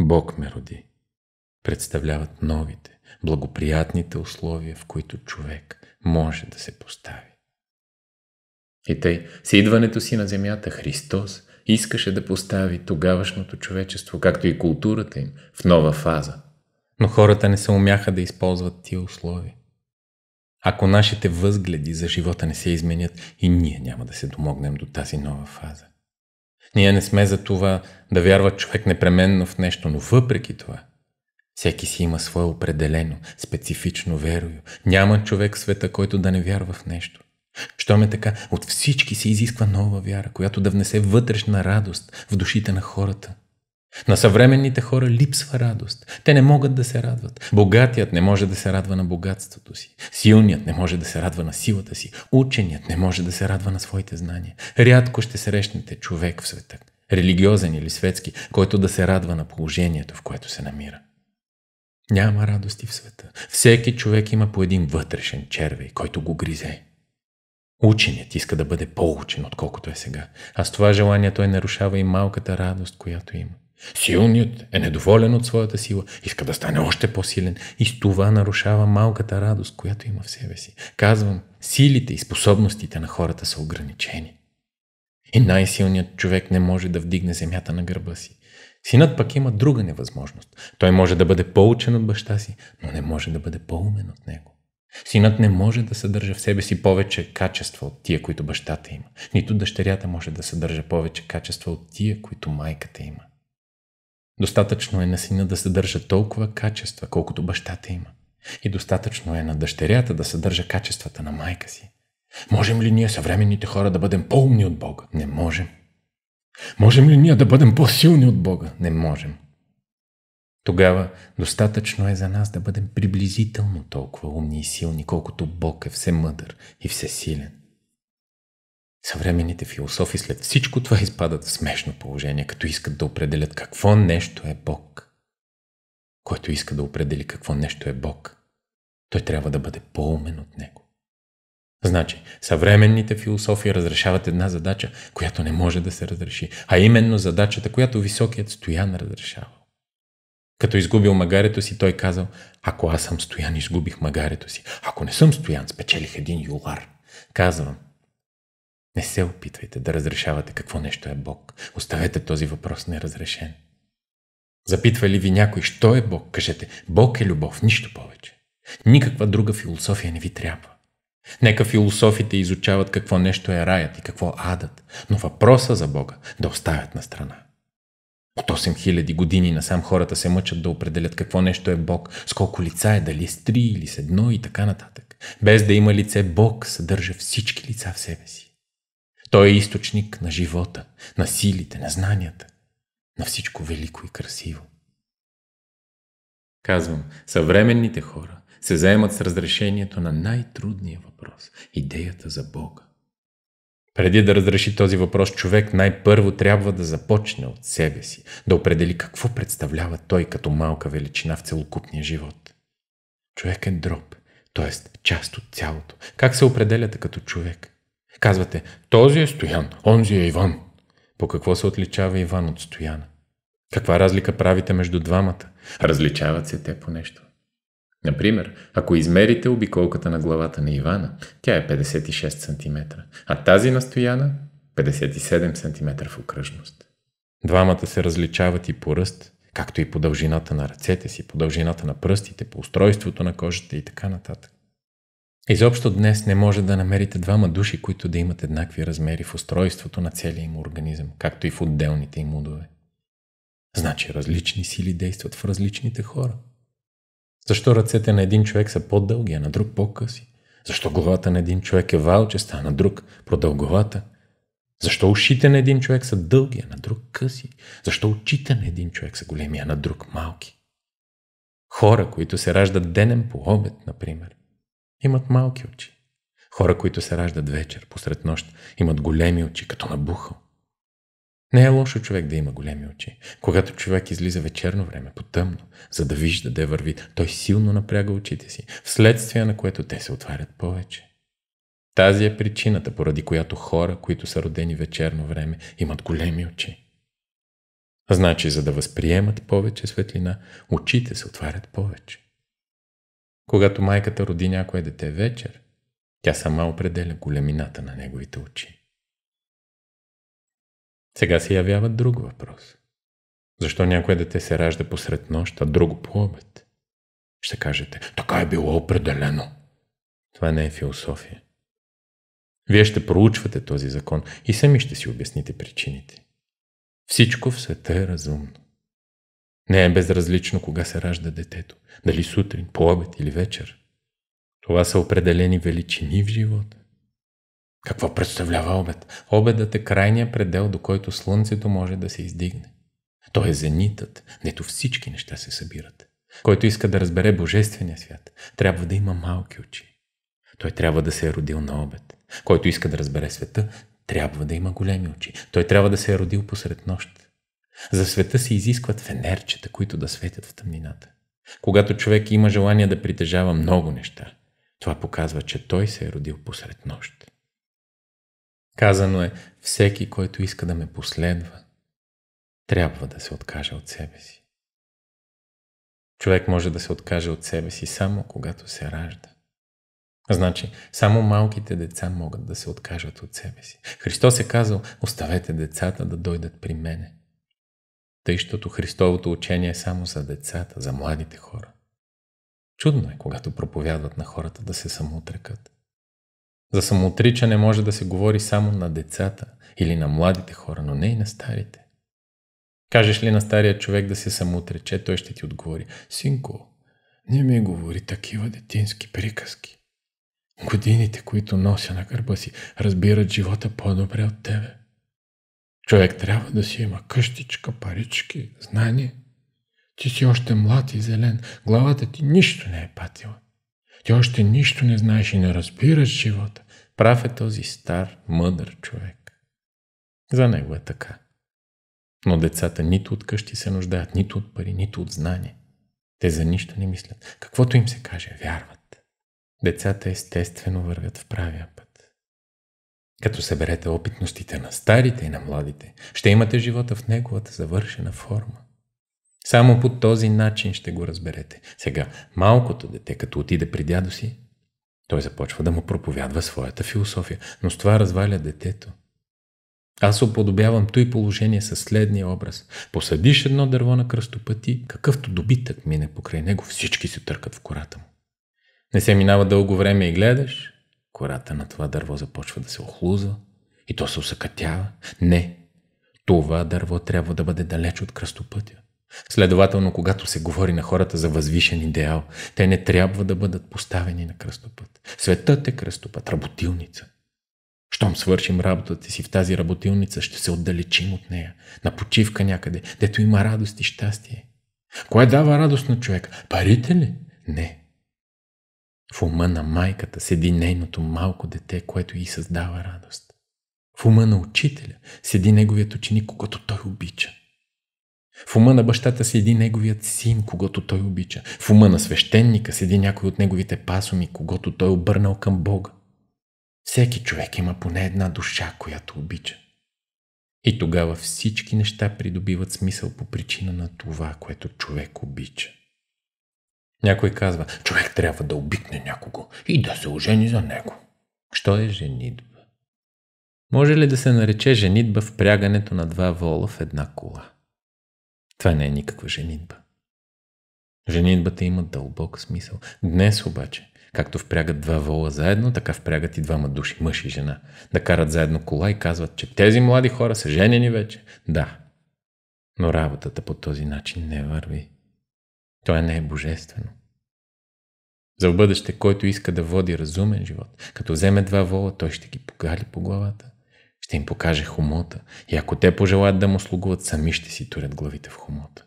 «Бог ме роди» представляват новите, благоприятните условия, в които човек може да се постави. И тъй, с идването си на земята Христос искаше да постави тогавашното човечество, както и културата им, в нова фаза. Но хората не се умяха да използват тия условия. Ако нашите възгледи за живота не се изменят, и ние няма да се домогнем до тази нова фаза. Ние не сме за това да вярва човек непременно в нещо, но въпреки това, всеки си има свое определено, специфично верою. Няма човек в света, който да не вярва в нещо. Щом е така, от всички се изисква нова вяра, която да внесе вътрешна радост в душите на хората, на съвременните хора липсва радост. Те не могат да се радват. Богатият не може да се радва на богатството си. Силният не може да се радва на силата си. Ученият не може да се радва на своите знания. Рядко ще срещнете човек в света, религиозен или светски, който да се радва на положението, в което се намира. Няма радости в света. Всеки човек има по един вътрешен червей, който го гризе. Ученият иска да бъде по-учен, отколкото е сега, а с това желание той нарушава и малката радост, която има. Силният е недоволен от своята сила, иска да стане още по-силен и с това нарушава малката радост, която има в себе си. Казвам, силите и способностите на хората са ограничени. И най-силният човек не може да вдигне земята на гърба си. Синът пък има друга невъзможност. Той може да бъде по-учен от баща си, но не може да бъде по-умен от него. Синът не може да съдържа в себе си повече качества от тия, които бащата има. Нито дъщерята може да съдържа повече качества от тия, които майката има. Достатъчно е на сина да съдържа толкова качества, колкото бащата има. И достатъчно е на дъщерята да съдържа качествата на майка си. Можем ли ние, съвременните хора, да бъдем по-умни от Бога? Не можем. Можем ли ние да бъдем по-силни от Бога? Не можем. Тогава достатъчно е за нас да бъдем приблизително толкова умни и силни, колкото Бог е всемъдър и всесилен. Съвременните философи след всичко това изпадат в смешно положение, като искат да определят какво нещо е Бог. Който иска да определи какво нещо е Бог, той трябва да бъде по-умен от него. Значи, съвременните философи разрешават една задача, която не може да се разреши, а именно задачата, която високият стоян разрешава. Като изгубил магарето си, той казал, ако аз съм стоян, изгубих магарето си. Ако не съм стоян, спечелих един юлар. Казвам, не се опитвайте да разрешавате какво нещо е Бог. Оставете този въпрос неразрешен. Запитва ли ви някой, що е Бог? Кажете, Бог е любов, нищо повече. Никаква друга философия не ви трябва. Нека философите изучават какво нещо е раят и какво адът, но въпроса за Бога да оставят на страна. От 8000 години насам хората се мъчат да определят какво нещо е Бог, с колко лица е, дали с три или с едно и така нататък. Без да има лице, Бог съдържа всички лица в себе си. Той е източник на живота, на силите, на знанията, на всичко велико и красиво. Казвам, съвременните хора се заемат с разрешението на най-трудния въпрос – идеята за Бога. Преди да разреши този въпрос, човек най-първо трябва да започне от себе си, да определи какво представлява той като малка величина в целокупния живот. Човек е дроб, т.е. част от цялото. Как се определяте като човек? Казвате, този е Стоян, онзи е Иван. По какво се отличава Иван от Стояна? Каква разлика правите между двамата? Различават се те по нещо. Например, ако измерите обиколката на главата на Ивана, тя е 56 см, а тази на Стояна 57 см в окръжност. Двамата се различават и по ръст, както и по дължината на ръцете си, по дължината на пръстите, по устройството на кожата и така нататък. Изобщо днес не може да намерите двама души, които да имат еднакви размери в устройството на целия им организъм, както и в отделните им удове. Значи различни сили действат в различните хора. Защо ръцете на един човек са по-дълги, а на друг по-къси? Защо главата на един човек е валчеста, а на друг продълговата? Защо ушите на един човек са дълги, а на друг къси? Защо очите на един човек са големи, а на друг малки? Хора, които се раждат денем по обед, например, имат малки очи. Хора, които се раждат вечер, посред нощ, имат големи очи, като набухал. Не е лошо човек да има големи очи. Когато човек излиза вечерно време, потъмно, за да вижда де върви, той силно напряга очите си, вследствие на което те се отварят повече. Тази е причината, поради която хора, които са родени вечерно време, имат големи очи. Значи, за да възприемат повече светлина, очите се отварят повече. Когато майката роди някое дете вечер, тя сама определя големината на неговите очи. Сега се явява друг въпрос. Защо някое дете се ражда посред нощ, а друго по обед? Ще кажете, така е било определено. Това не е философия. Вие ще проучвате този закон и сами ще си обясните причините. Всичко в света е разумно. Не е безразлично кога се ражда детето, дали сутрин, по обед или вечер. Това са определени величини в живота. Какво представлява обед? Обедът е крайния предел, до който слънцето може да се издигне. Той е зенитът, дето всички неща се събират. Който иска да разбере Божествения свят, трябва да има малки очи. Той трябва да се е родил на обед. Който иска да разбере света, трябва да има големи очи. Той трябва да се е родил посред нощ. За света се изискват фенерчета, които да светят в тъмнината. Когато човек има желание да притежава много неща, това показва, че той се е родил посред нощ. Казано е, всеки, който иска да ме последва, трябва да се откаже от себе си. Човек може да се откаже от себе си само когато се ражда. Значи, само малките деца могат да се откажат от себе си. Христос е казал, оставете децата да дойдат при мене тъй, защото Христовото учение е само за децата, за младите хора. Чудно е, когато проповядват на хората да се самоотрекат. За самоотричане може да се говори само на децата или на младите хора, но не и на старите. Кажеш ли на стария човек да се самоотрече, той ще ти отговори. Синко, не ми говори такива детински приказки. Годините, които нося на гърба си, разбират живота по-добре от тебе. Човек трябва да си има къщичка, парички, знание. Ти си още млад и зелен. Главата ти нищо не е патила. Ти още нищо не знаеш и не разбираш живота. Прав е този стар, мъдър човек. За него е така. Но децата нито от къщи се нуждаят, нито от пари, нито от знание. Те за нищо не мислят. Каквото им се каже, вярват. Децата естествено вървят в правия път. Като съберете опитностите на старите и на младите, ще имате живота в неговата завършена форма. Само по този начин ще го разберете. Сега, малкото дете, като отиде при дядо си, той започва да му проповядва своята философия, но с това разваля детето. Аз оподобявам той положение със следния образ. Посадиш едно дърво на кръстопъти, какъвто добитък мине покрай него, всички се търкат в кората му. Не се минава дълго време и гледаш, кората на това дърво започва да се охлузва и то се усъкътява. Не, това дърво трябва да бъде далеч от кръстопътя. Следователно, когато се говори на хората за възвишен идеал, те не трябва да бъдат поставени на кръстопът. Светът е кръстопът, работилница. Щом свършим работата си в тази работилница, ще се отдалечим от нея, на почивка някъде, дето има радост и щастие. Кое дава радост на човек? Парите ли? Не. В ума на майката седи нейното малко дете, което й създава радост. В ума на учителя седи неговият ученик, когато той обича. В ума на бащата седи неговият син, когато той обича. В ума на свещеника седи някой от неговите пасоми, когато той е обърнал към Бога. Всеки човек има поне една душа, която обича. И тогава всички неща придобиват смисъл по причина на това, което човек обича. Някой казва, човек трябва да обикне някого и да се ожени за него. Що е женитба? Може ли да се нарече женитба прягането на два вола в една кола? Това не е никаква женитба. Женитбата има дълбок смисъл. Днес обаче, както впрягат два вола заедно, така впрягат и двама души, мъж и жена, да карат заедно кола и казват, че тези млади хора са женени вече. Да, но работата по този начин не върви. Той не е божествено. За в бъдеще, който иска да води разумен живот, като вземе два вола, той ще ги погали по главата, ще им покаже хомота и ако те пожелаят да му слугуват, сами ще си турят главите в хомота.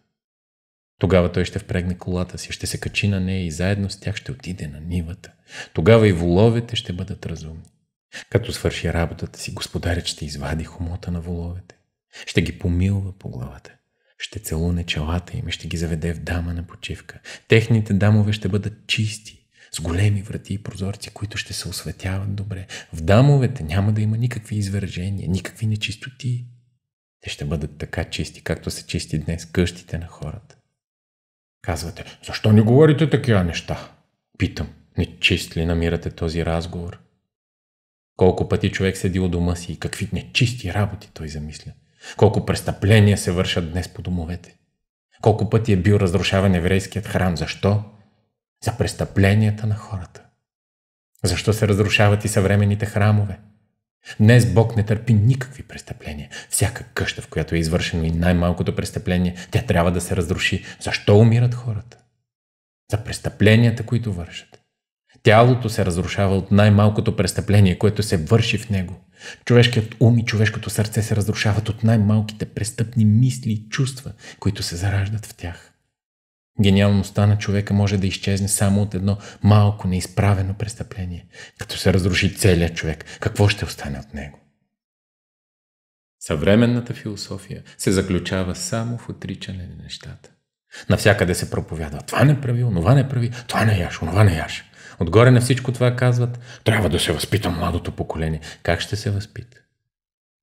Тогава той ще впрегне колата си, ще се качи на нея и заедно с тях ще отиде на нивата. Тогава и воловете ще бъдат разумни. Като свърши работата си, господарят ще извади хомота на воловете. Ще ги помилва по главата ще целуне челата им и ще ги заведе в дама на почивка. Техните дамове ще бъдат чисти, с големи врати и прозорци, които ще се осветяват добре. В дамовете няма да има никакви извържения, никакви нечистоти. Те ще бъдат така чисти, както са чисти днес къщите на хората. Казвате, защо не говорите такива неща? Питам, нечист ли намирате този разговор? Колко пъти човек седи у дома си и какви нечисти работи той замисля. Колко престъпления се вършат днес по домовете. Колко пъти е бил разрушаван еврейският храм. Защо? За престъпленията на хората. Защо се разрушават и съвременните храмове? Днес Бог не търпи никакви престъпления. Всяка къща, в която е извършено и най-малкото престъпление, тя трябва да се разруши. Защо умират хората? За престъпленията, които вършат. Тялото се разрушава от най-малкото престъпление, което се върши в него. Човешкият ум и човешкото сърце се разрушават от най-малките престъпни мисли и чувства, които се зараждат в тях. Гениалността на човека може да изчезне само от едно малко неизправено престъпление. Като се разруши целият човек, какво ще остане от него? Съвременната философия се заключава само в отричане на нещата. Навсякъде се проповядва. Това не прави, онова не прави, това не е яш, онова не е яш. Отгоре на всичко това казват, трябва да се възпита младото поколение. Как ще се възпита?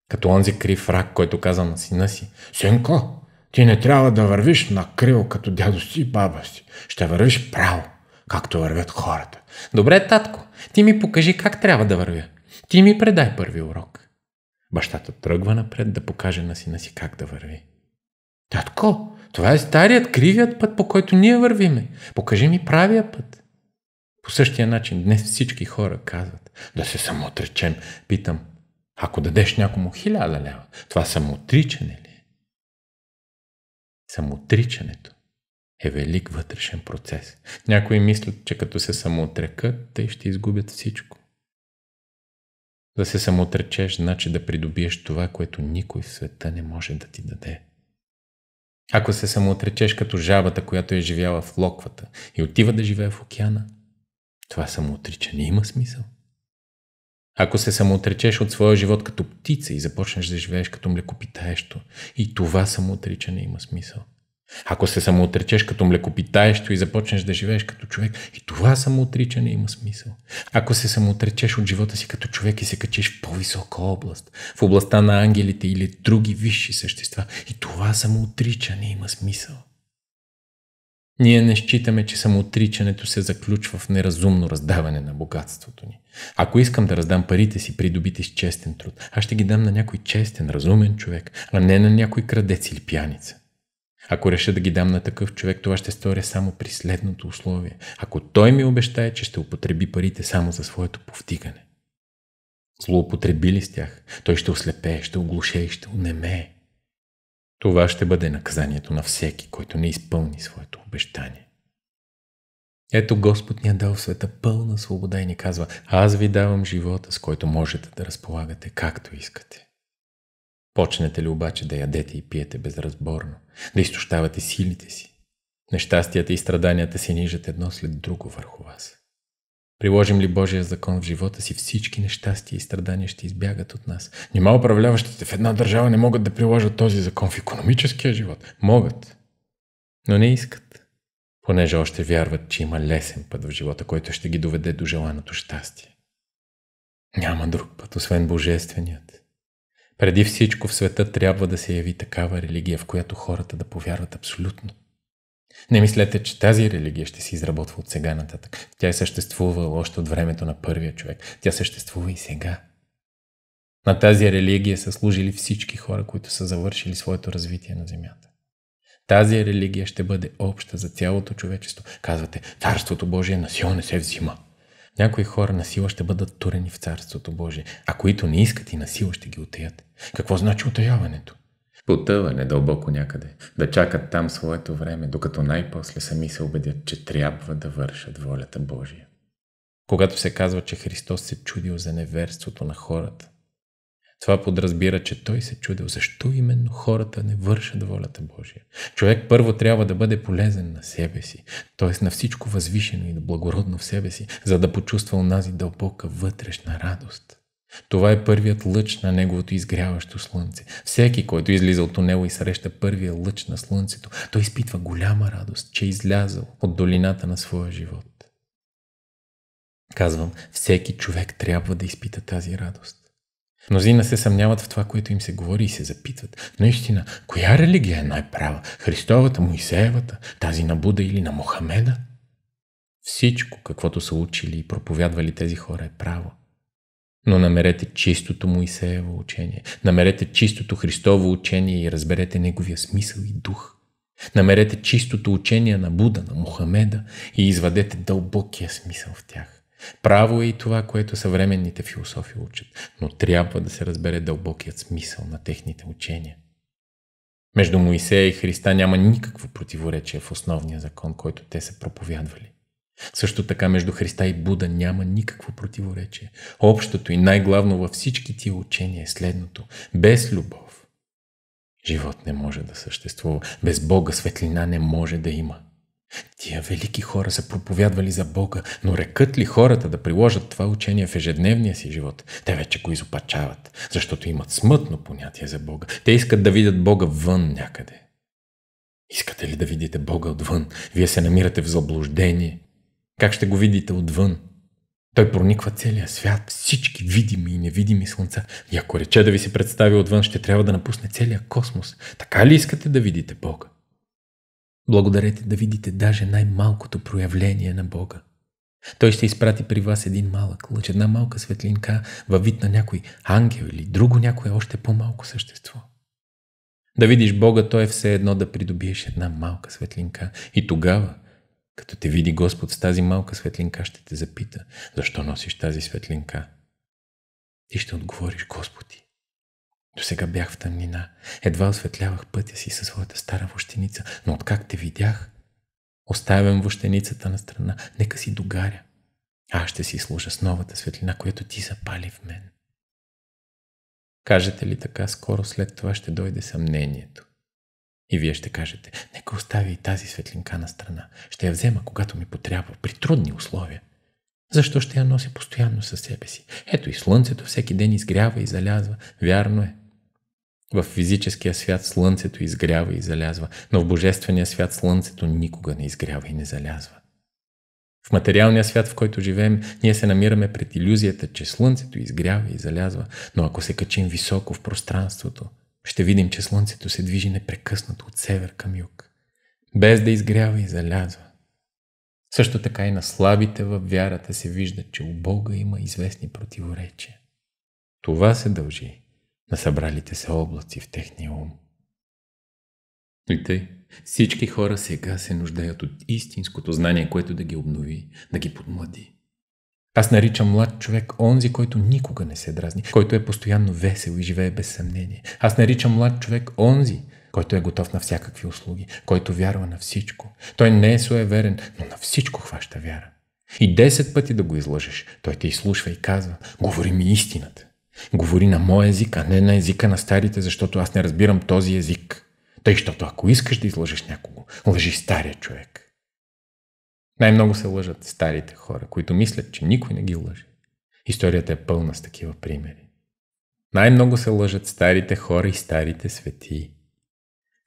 Като онзи крив рак, който каза на сина си, Сенко, ти не трябва да вървиш на криво като дядо си и баба си. Ще вървиш право, както вървят хората. Добре, татко, ти ми покажи как трябва да вървя. Ти ми предай първи урок. Бащата тръгва напред да покаже на сина си как да върви. Татко, това е старият, кривият път, по който ние вървиме. Покажи ми правия път. По същия начин днес всички хора казват да се самоотречем. Питам, ако дадеш някому хиляда лява, това самоотричане ли е? Самоотричането е велик вътрешен процес. Някои мислят, че като се самоотрекат, те ще изгубят всичко. Да се самоотречеш, значи да придобиеш това, което никой в света не може да ти даде. Ако се самоотречеш като жабата, която е живяла в локвата и отива да живее в океана – това самоотричане има смисъл. Ако се самоотречеш от своя живот като птица и започнеш да живееш като млекопитаещо, и това самоотричане има смисъл. Ако се самоотречеш като млекопитаещо и започнеш да живееш като човек, и това самоотричане има смисъл. Ако се самоотречеш от живота си като човек и се качиш в по-висока област, в областта на ангелите или други висши същества, и това самоотричане има смисъл. Ние не считаме, че самоотричането се заключва в неразумно раздаване на богатството ни. Ако искам да раздам парите си, придобити с честен труд, аз ще ги дам на някой честен, разумен човек, а не на някой крадец или пияница. Ако реша да ги дам на такъв човек, това ще сторя само при следното условие. Ако той ми обещае, че ще употреби парите само за своето повтигане. Злоупотребили с тях, той ще ослепее, ще оглушее, ще унемее. Това ще бъде наказанието на всеки, който не изпълни своето обещание. Ето Господ ни е дал света пълна свобода и ни казва, аз ви давам живота, с който можете да разполагате както искате. Почнете ли обаче да ядете и пиете безразборно, да изтощавате силите си, нещастията и страданията се нижат едно след друго върху вас. Приложим ли Божия закон в живота си, всички нещастия и страдания ще избягат от нас. Нима управляващите в една държава не могат да приложат този закон в економическия живот. Могат, но не искат. Понеже още вярват, че има лесен път в живота, който ще ги доведе до желаното щастие. Няма друг път, освен божественият. Преди всичко в света трябва да се яви такава религия, в която хората да повярват абсолютно. Не мислете, че тази религия ще се изработва от сега нататък. Тя е съществувала още от времето на първия човек. Тя съществува и сега. На тази религия са служили всички хора, които са завършили своето развитие на Земята. Тази религия ще бъде обща за цялото човечество. Казвате, Царството Божие на сила не се взима. Някои хора на сила ще бъдат турени в Царството Божие, а които не искат и на сила ще ги отеят. Какво значи отаяването? потъване дълбоко някъде, да чакат там своето време, докато най-после сами се убедят, че трябва да вършат волята Божия. Когато се казва, че Христос се чудил за неверството на хората, това подразбира, че той се чудил защо именно хората не вършат волята Божия. Човек първо трябва да бъде полезен на себе си, т.е. на всичко възвишено и благородно в себе си, за да почувства унази дълбока вътрешна радост – това е първият лъч на неговото изгряващо слънце. Всеки, който е излиза от тунела и среща първия лъч на слънцето, той изпитва голяма радост, че е излязъл от долината на своя живот. Казвам, всеки човек трябва да изпита тази радост. Мнозина се съмняват в това, което им се говори и се запитват. Наистина, коя религия е най-права? Христовата, Моисеевата, тази на Буда или на Мохамеда? Всичко, каквото са учили и проповядвали тези хора е право но намерете чистото Моисеево учение. Намерете чистото Христово учение и разберете неговия смисъл и дух. Намерете чистото учение на Буда, на Мохамеда и извадете дълбокия смисъл в тях. Право е и това, което съвременните философи учат, но трябва да се разбере дълбокият смисъл на техните учения. Между Моисея и Христа няма никакво противоречие в основния закон, който те са проповядвали. Също така между Христа и Буда няма никакво противоречие. Общото и най-главно във всички тия учения е следното. Без любов живот не може да съществува. Без Бога светлина не може да има. Тия велики хора са проповядвали за Бога, но рекат ли хората да приложат това учение в ежедневния си живот? Те вече го изопачават, защото имат смътно понятие за Бога. Те искат да видят Бога вън някъде. Искате ли да видите Бога отвън? Вие се намирате в заблуждение как ще го видите отвън. Той прониква целия свят, всички видими и невидими слънца. И ако рече да ви се представи отвън, ще трябва да напусне целия космос. Така ли искате да видите Бога? Благодарете да видите даже най-малкото проявление на Бога. Той ще изпрати при вас един малък лъч, една малка светлинка във вид на някой ангел или друго някое още по-малко същество. Да видиш Бога, той е все едно да придобиеш една малка светлинка и тогава като те види Господ с тази малка светлинка, ще те запита, защо носиш тази светлинка? Ти ще отговориш, Господи. До сега бях в тъмнина, едва осветлявах пътя си със своята стара вощеница, но откак те видях, оставям вощеницата на страна, нека си догаря. Аз ще си служа с новата светлина, която ти запали в мен. Кажете ли така, скоро след това ще дойде съмнението. И вие ще кажете, нека оставя и тази светлинка на страна. Ще я взема, когато ми потрябва, при трудни условия. Защо ще я нося постоянно със себе си? Ето и слънцето всеки ден изгрява и залязва. Вярно е. В физическия свят слънцето изгрява и залязва, но в божествения свят слънцето никога не изгрява и не залязва. В материалния свят, в който живеем, ние се намираме пред иллюзията, че слънцето изгрява и залязва, но ако се качим високо в пространството – ще видим, че слънцето се движи непрекъснато от север към юг, без да изгрява и залязва. Също така и на слабите във вярата се вижда, че у Бога има известни противоречия. Това се дължи на събралите се облаци в техния ум. И тъй, всички хора сега се нуждаят от истинското знание, което да ги обнови, да ги подмлади, аз наричам млад човек онзи, който никога не се дразни, който е постоянно весел и живее без съмнение. Аз наричам млад човек онзи, който е готов на всякакви услуги, който вярва на всичко. Той не е суеверен, но на всичко хваща вяра. И 10 пъти да го излъжеш, той те изслушва и казва, говори ми истината. Говори на моя език, а не на езика на старите, защото аз не разбирам този език. Тъй, защото ако искаш да излъжеш някого, лъжи стария човек. Най-много се лъжат старите хора, които мислят, че никой не ги лъже. Историята е пълна с такива примери. Най-много се лъжат старите хора и старите светии.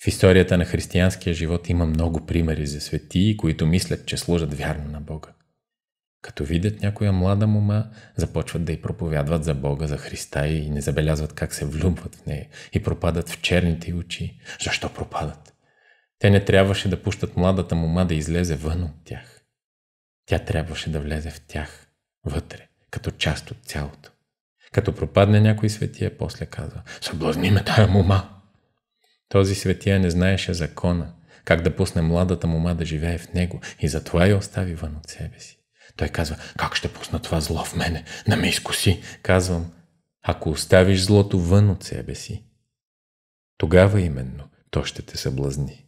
В историята на християнския живот има много примери за светии, които мислят, че служат вярно на Бога. Като видят някоя млада мума, започват да й проповядват за Бога, за Христа и не забелязват как се влюбват в нея и пропадат в черните й очи. Защо пропадат? Те не трябваше да пущат младата мума да излезе вън от тях. Тя трябваше да влезе в тях, вътре, като част от цялото. Като пропадне някой светия, после казва «Съблазни ме тая мума!» Този светия не знаеше закона, как да пусне младата мума да живее в него и затова я остави вън от себе си. Той казва «Как ще пусна това зло в мене? Да ме изкуси!» Казвам «Ако оставиш злото вън от себе си, тогава именно то ще те съблазни».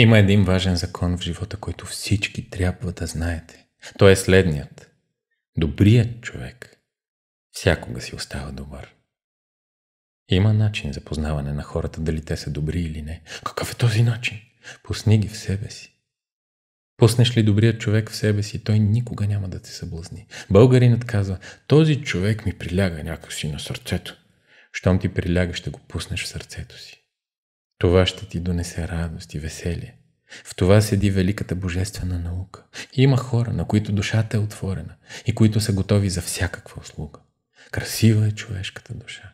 Има един важен закон в живота, който всички трябва да знаете. Той е следният. Добрият човек всякога си остава добър. Има начин за познаване на хората дали те са добри или не. Какъв е този начин? Пусни ги в себе си. Пуснеш ли добрият човек в себе си, той никога няма да те съблазни. Българинът казва, този човек ми приляга някакси на сърцето. Щом ти приляга, ще го пуснеш в сърцето си. Това ще ти донесе радост и веселие. В това седи великата божествена наука. Има хора, на които душата е отворена и които са готови за всякаква услуга. Красива е човешката душа.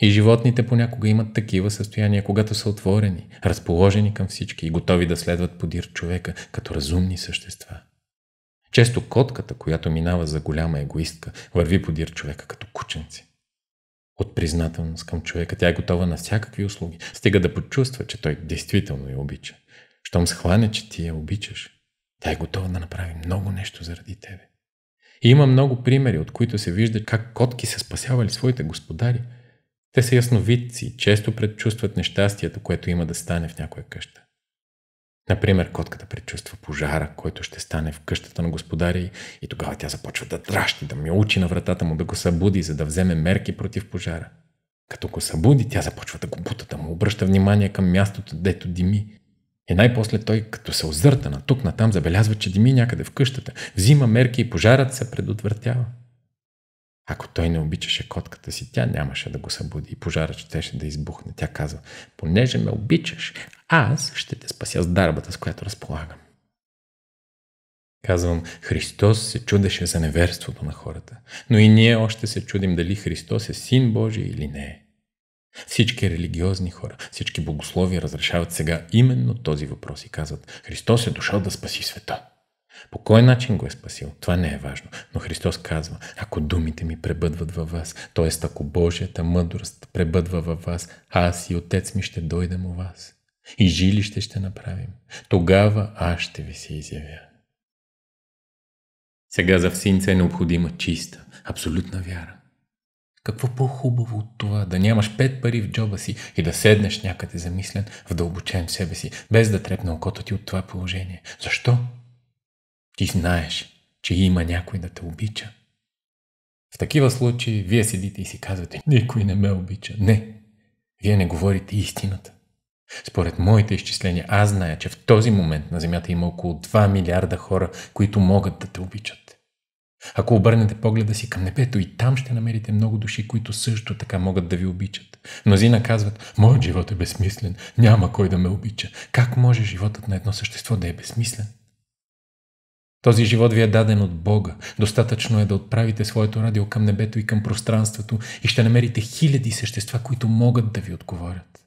И животните понякога имат такива състояния, когато са отворени, разположени към всички и готови да следват подир човека като разумни същества. Често котката, която минава за голяма егоистка, върви подир човека като кученци от признателност към човека. Тя е готова на всякакви услуги. Стига да почувства, че той действително я обича. Щом схване, че ти я обичаш, тя е готова да направи много нещо заради тебе. И има много примери, от които се вижда как котки са спасявали своите господари. Те са ясновидци и често предчувстват нещастието, което има да стане в някоя къща. Например, котката предчувства пожара, който ще стане в къщата на господаря и, и тогава тя започва да дращи, да ми учи на вратата му, да го събуди, за да вземе мерки против пожара. Като го събуди, тя започва да го бута, да му обръща внимание към мястото, дето дими. И най-после той, като се озърта на тук, натам, забелязва, че дими някъде в къщата, взима мерки и пожарът се предотвратява. Ако той не обичаше котката си, тя нямаше да го събуди и пожарът щеше да избухне. Тя казва, понеже ме обичаш, аз ще те спася с дарбата, с която разполагам. Казвам, Христос се чудеше за неверството на хората, но и ние още се чудим дали Христос е Син Божий или не е. Всички религиозни хора, всички богослови разрешават сега именно този въпрос и казват Христос е дошъл да спаси света. По кой начин го е спасил? Това не е важно. Но Христос казва, ако думите ми пребъдват във вас, т.е. ако Божията мъдрост пребъдва във вас, аз и Отец ми ще дойдем у вас. И жилище ще направим. Тогава аз ще ви се изявя. Сега за всинца е необходима чиста, абсолютна вяра. Какво по-хубаво от това да нямаш пет пари в джоба си и да седнеш някъде замислен, вдълбочен в себе си, без да трепне окото ти от това положение? Защо? Ти знаеш, че има някой да те обича. В такива случаи вие седите и си казвате, никой не ме обича. Не, вие не говорите истината. Според моите изчисления, аз зная, че в този момент на Земята има около 2 милиарда хора, които могат да те обичат. Ако обърнете погледа си към небето и там ще намерите много души, които също така могат да ви обичат. Мнозина казват, моят живот е безсмислен, няма кой да ме обича. Как може животът на едно същество да е безсмислен? Този живот ви е даден от Бога. Достатъчно е да отправите своето радио към небето и към пространството и ще намерите хиляди същества, които могат да ви отговорят.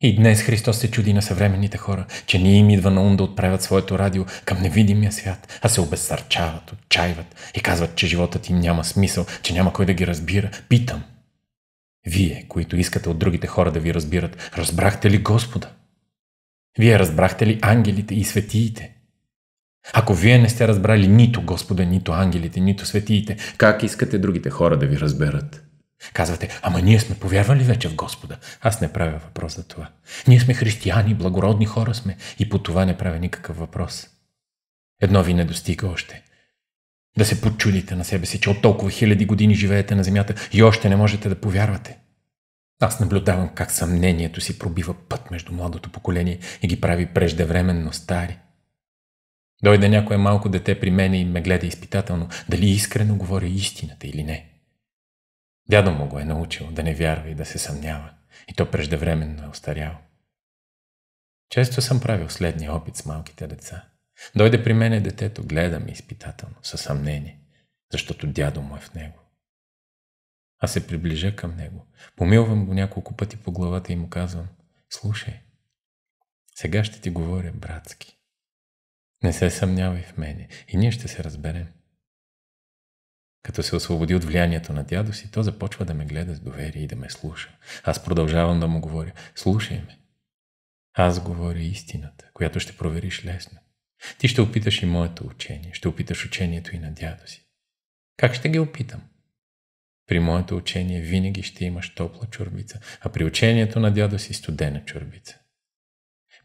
И днес Христос се чуди на съвременните хора, че не им идва на ум да отправят своето радио към невидимия свят, а се обезсърчават, отчаиват и казват, че животът им няма смисъл, че няма кой да ги разбира. Питам. Вие, които искате от другите хора да ви разбират, разбрахте ли Господа? Вие разбрахте ли ангелите и светиите? Ако вие не сте разбрали нито Господа, нито ангелите, нито светиите, как искате другите хора да ви разберат? Казвате, ама ние сме повярвали вече в Господа. Аз не правя въпрос за това. Ние сме християни, благородни хора сме и по това не правя никакъв въпрос. Едно ви не достига още. Да се подчудите на себе си, че от толкова хиляди години живеете на земята и още не можете да повярвате. Аз наблюдавам как съмнението си пробива път между младото поколение и ги прави преждевременно стари. Дойде някое малко дете при мене и ме гледа изпитателно, дали искрено говоря истината или не. Дядо му го е научил да не вярва и да се съмнява, и то преждевременно е остарял. Често съм правил следния опит с малките деца. Дойде при мене детето, гледам изпитателно, със съмнение, защото дядо му е в него. Аз се приближа към него, помилвам го няколко пъти по главата и му казвам, слушай, сега ще ти говоря братски. Не се съмнявай в мене и ние ще се разберем. Като се освободи от влиянието на дядо си, то започва да ме гледа с доверие и да ме слуша. Аз продължавам да му говоря. Слушай ме. Аз говоря истината, която ще провериш лесно. Ти ще опиташ и моето учение, ще опиташ учението и на дядо си. Как ще ги опитам? При моето учение винаги ще имаш топла чорбица, а при учението на дядо си студена чорбица.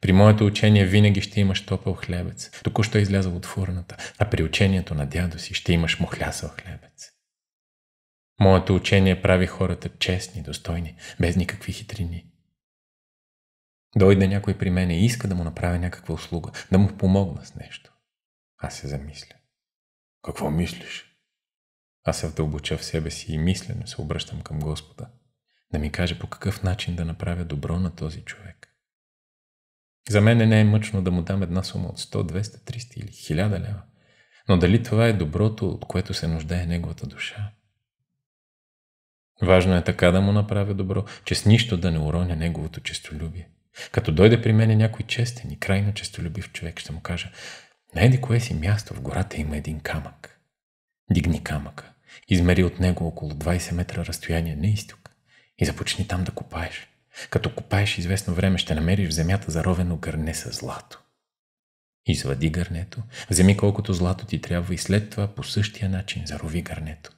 При моето учение винаги ще имаш топъл хлебец, току-що е излязъл от фурната, а при учението на дядо си ще имаш мухлясъл хлебец. Моето учение прави хората честни, достойни, без никакви хитрини. Дойде някой при мен и иска да му направя някаква услуга, да му помогна с нещо. Аз се замисля. Какво мислиш? Аз се вдълбоча в себе си и мислено се обръщам към Господа, да ми каже по какъв начин да направя добро на този човек. За мен не е мъчно да му дам една сума от 100, 200, 300 или 1000 лева. Но дали това е доброто, от което се нуждае неговата душа? Важно е така да му направя добро, че с нищо да не уроня неговото честолюбие. Като дойде при мен някой честен и крайно честолюбив човек, ще му кажа, Найди кое си място в гората има един камък. Дигни камъка. Измери от него около 20 метра разстояние на изток и започни там да копаеш. Като копаеш известно време, ще намериш в земята заровено гърне с злато. Извади гърнето, вземи колкото злато ти трябва и след това по същия начин зарови гърнето.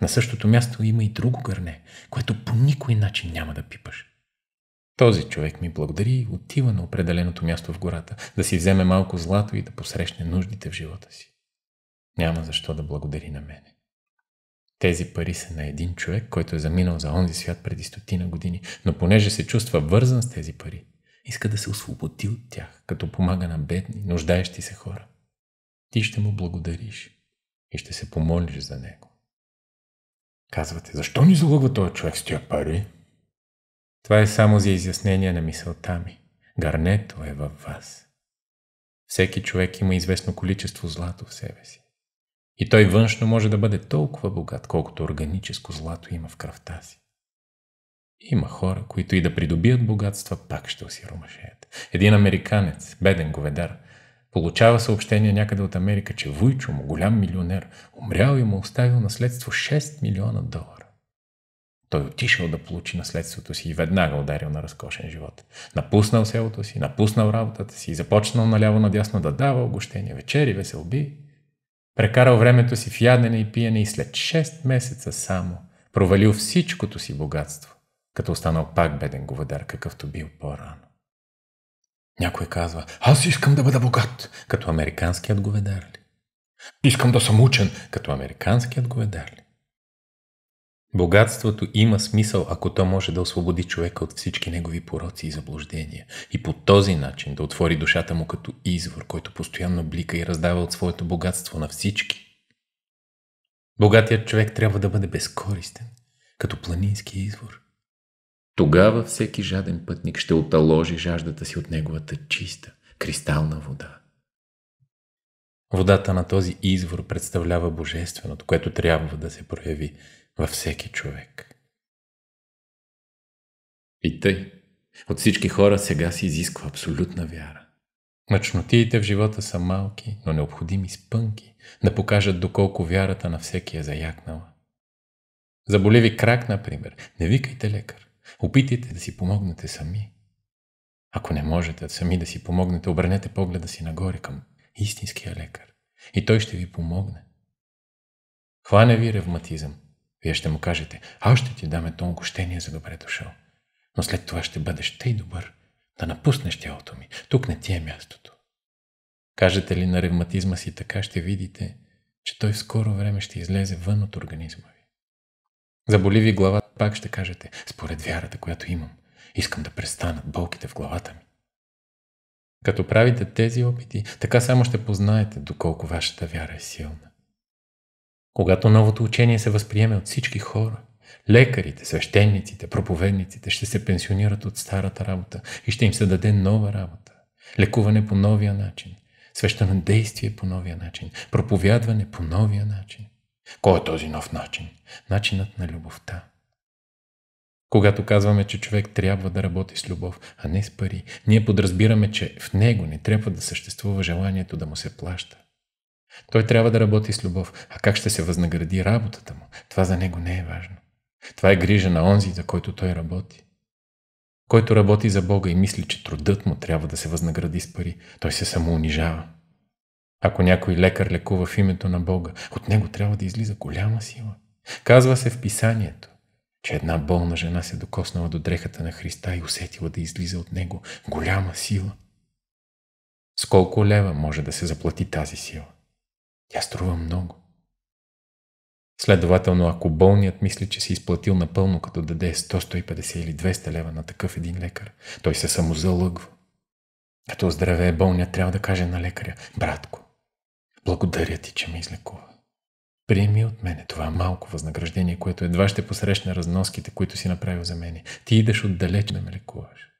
На същото място има и друго гърне, което по никой начин няма да пипаш. Този човек ми благодари и отива на определеното място в гората, да си вземе малко злато и да посрещне нуждите в живота си. Няма защо да благодари на мене тези пари са на един човек, който е заминал за онзи свят преди стотина години, но понеже се чувства вързан с тези пари, иска да се освободи от тях, като помага на бедни, нуждаещи се хора. Ти ще му благодариш и ще се помолиш за него. Казвате, защо ни залъгва този човек с тия пари? Това е само за изяснение на мисълта ми. Гарнето е във вас. Всеки човек има известно количество злато в себе си. И той външно може да бъде толкова богат, колкото органическо злато има в кръвта си. Има хора, които и да придобият богатства, пак ще осиромашеят. Един американец, беден говедар, получава съобщение някъде от Америка, че вуйчо му, голям милионер, умрял и му оставил наследство 6 милиона долара. Той отишъл да получи наследството си и веднага ударил на разкошен живот. Напуснал селото си, напуснал работата си и започнал наляво надясно да дава огощения, вечери, веселби Прекарал времето си в ядене и пиене и след 6 месеца само провалил всичкото си богатство, като останал пак беден говедар, какъвто бил по-рано. Някой казва, аз искам да бъда богат, като американският говедар ли? Искам да съм учен, като американският говедар ли? Богатството има смисъл, ако то може да освободи човека от всички негови пороци и заблуждения и по този начин да отвори душата му като извор, който постоянно блика и раздава от своето богатство на всички. Богатият човек трябва да бъде безкористен, като планински извор. Тогава всеки жаден пътник ще оталожи жаждата си от неговата чиста, кристална вода. Водата на този извор представлява божественото, което трябва да се прояви – във всеки човек. И тъй, от всички хора сега се изисква абсолютна вяра. Мъчнотиите в живота са малки, но необходими спънки да покажат доколко вярата на всеки е заякнала. Заболи ви крак, например, не викайте лекар. Опитайте да си помогнете сами. Ако не можете сами да си помогнете, обърнете погледа си нагоре към истинския лекар. И той ще ви помогне. Хване ви ревматизъм. Вие ще му кажете, аз ще ти даме тонкощение огощение за добре дошъл. Но след това ще бъдеш тъй добър, да напуснеш тялото ми. Тук не ти е мястото. Кажете ли на ревматизма си така, ще видите, че той в скоро време ще излезе вън от организма ви. Заболи ви глава, пак ще кажете, според вярата, която имам, искам да престанат болките в главата ми. Като правите тези опити, така само ще познаете доколко вашата вяра е силна. Когато новото учение се възприеме от всички хора, лекарите, свещениците, проповедниците ще се пенсионират от старата работа и ще им се даде нова работа. Лекуване по новия начин, свещено действие по новия начин, проповядване по новия начин. Кой е този нов начин? Начинът на любовта. Когато казваме, че човек трябва да работи с любов, а не с пари, ние подразбираме, че в него не трябва да съществува желанието да му се плаща. Той трябва да работи с любов. А как ще се възнагради работата му? Това за него не е важно. Това е грижа на онзи, за който той работи. Който работи за Бога и мисли, че трудът му трябва да се възнагради с пари, той се самоунижава. Ако някой лекар лекува в името на Бога, от него трябва да излиза голяма сила. Казва се в писанието, че една болна жена се докоснала до дрехата на Христа и усетила да излиза от него голяма сила. Сколко лева може да се заплати тази сила? Тя струва много. Следователно, ако болният мисли, че си изплатил напълно, като даде 100, 150 или 200 лева на такъв един лекар, той се самозалъгва. Като оздравее болният, трябва да каже на лекаря, братко, благодаря ти, че ме излекува. Приеми от мене това малко възнаграждение, което едва ще посрещне разноските, които си направил за мене. Ти идеш отдалеч да ме лекуваш.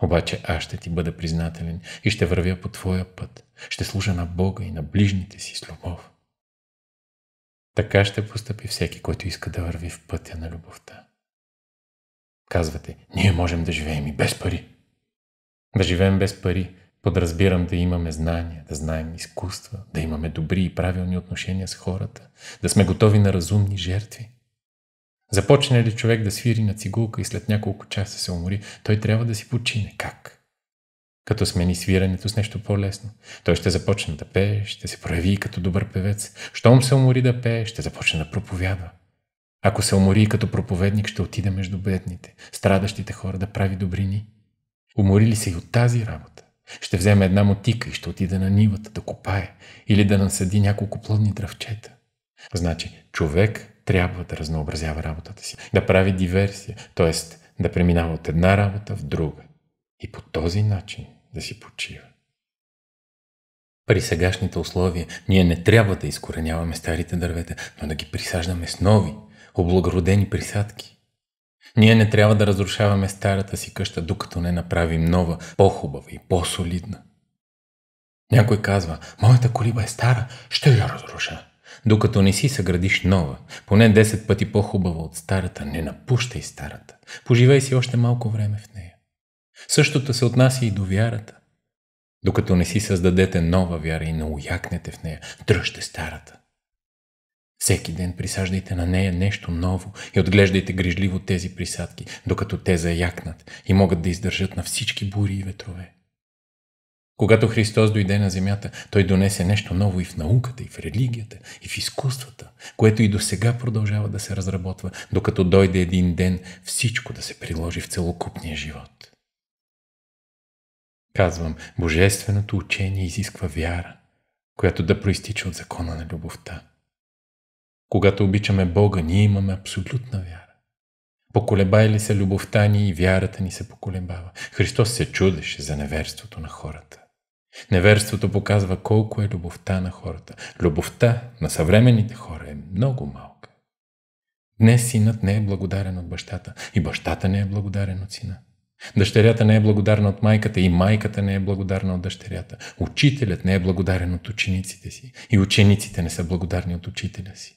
Обаче аз ще ти бъда признателен и ще вървя по твоя път. Ще служа на Бога и на ближните си с любов. Така ще постъпи всеки, който иска да върви в пътя на любовта. Казвате, ние можем да живеем и без пари. Да живеем без пари, подразбирам да имаме знания, да знаем изкуства, да имаме добри и правилни отношения с хората, да сме готови на разумни жертви – Започне ли човек да свири на цигулка и след няколко часа се умори, той трябва да си почине. Как? Като смени свирането с нещо по-лесно. Той ще започне да пее, ще се прояви като добър певец. Щом се умори да пее, ще започне да проповядва. Ако се умори като проповедник, ще отида между бедните, страдащите хора да прави добрини. Умори ли се и от тази работа. Ще вземе една мотика и ще отида на нивата да копае или да насъди няколко плодни дръвчета. Значи, човек трябва да разнообразява работата си, да прави диверсия, т.е. да преминава от една работа в друга и по този начин да си почива. При сегашните условия ние не трябва да изкореняваме старите дървета, но да ги присаждаме с нови, облагородени присадки. Ние не трябва да разрушаваме старата си къща, докато не направим нова, по-хубава и по-солидна. Някой казва, моята колиба е стара, ще я разруша. Докато не си съградиш нова, поне 10 пъти по-хубава от старата, не напущай старата. Поживей си още малко време в нея. Същото се отнася и до вярата. Докато не си създадете нова вяра и не уякнете в нея, дръжте старата. Всеки ден присаждайте на нея нещо ново и отглеждайте грижливо тези присадки, докато те заякнат и могат да издържат на всички бури и ветрове. Когато Христос дойде на земята, Той донесе нещо ново и в науката, и в религията, и в изкуствата, което и до сега продължава да се разработва, докато дойде един ден всичко да се приложи в целокупния живот. Казвам, божественото учение изисква вяра, която да проистича от закона на любовта. Когато обичаме Бога, ние имаме абсолютна вяра. Поколебай ли се любовта ни и вярата ни се поколебава. Христос се чудеше за неверството на хората. Неверството показва колко е любовта на хората. Любовта на съвременните хора е много малка. Днес синът не е благодарен от бащата и бащата не е благодарен от сина. Дъщерята не е благодарна от майката и майката не е благодарна от дъщерята. Учителят не е благодарен от учениците си и учениците не са благодарни от учителя си.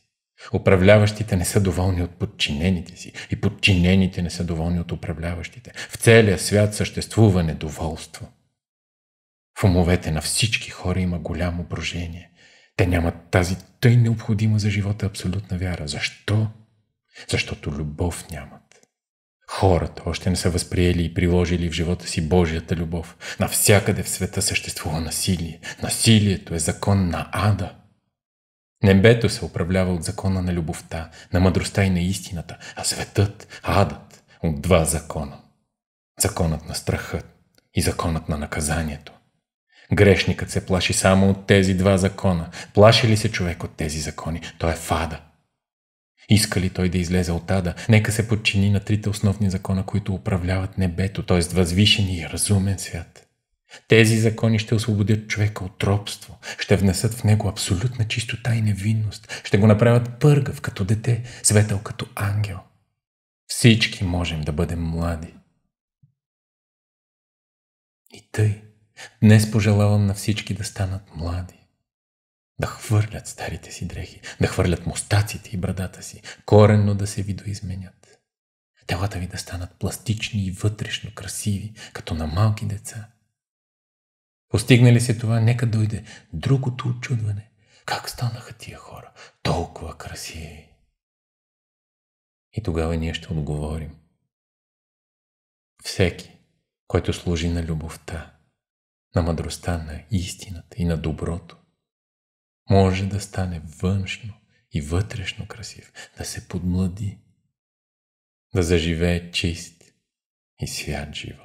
Управляващите не са доволни от подчинените си и подчинените не са доволни от управляващите. В целия свят съществува недоволство умовете на всички хора има голямо брожение. Те нямат тази тъй необходима за живота абсолютна вяра. Защо? Защото любов нямат. Хората още не са възприели и приложили в живота си Божията любов. Навсякъде в света съществува насилие. Насилието е закон на ада. Небето се управлява от закона на любовта, на мъдростта и на истината, а светът, адът, от два закона. Законът на страха и законът на наказанието. Грешникът се плаши само от тези два закона. Плаши ли се човек от тези закони? Той е фада. Иска ли той да излезе от ада? Нека се подчини на трите основни закона, които управляват небето, т.е. възвишен и разумен свят. Тези закони ще освободят човека от робство, ще внесат в него абсолютна чистота и невинност, ще го направят пъргав като дете, светъл като ангел. Всички можем да бъдем млади. И тъй. Днес пожелавам на всички да станат млади. Да хвърлят старите си дрехи, да хвърлят мустаците и брадата си, коренно да се видоизменят. Телата ви да станат пластични и вътрешно красиви, като на малки деца. Постигнали се това, нека дойде другото очудване. Как станаха тия хора толкова красиви? И тогава ние ще отговорим. Всеки, който служи на любовта, на мъдростта на истината и на доброто. Може да стане външно и вътрешно красив, да се подмлади, да заживее чист и свят живот.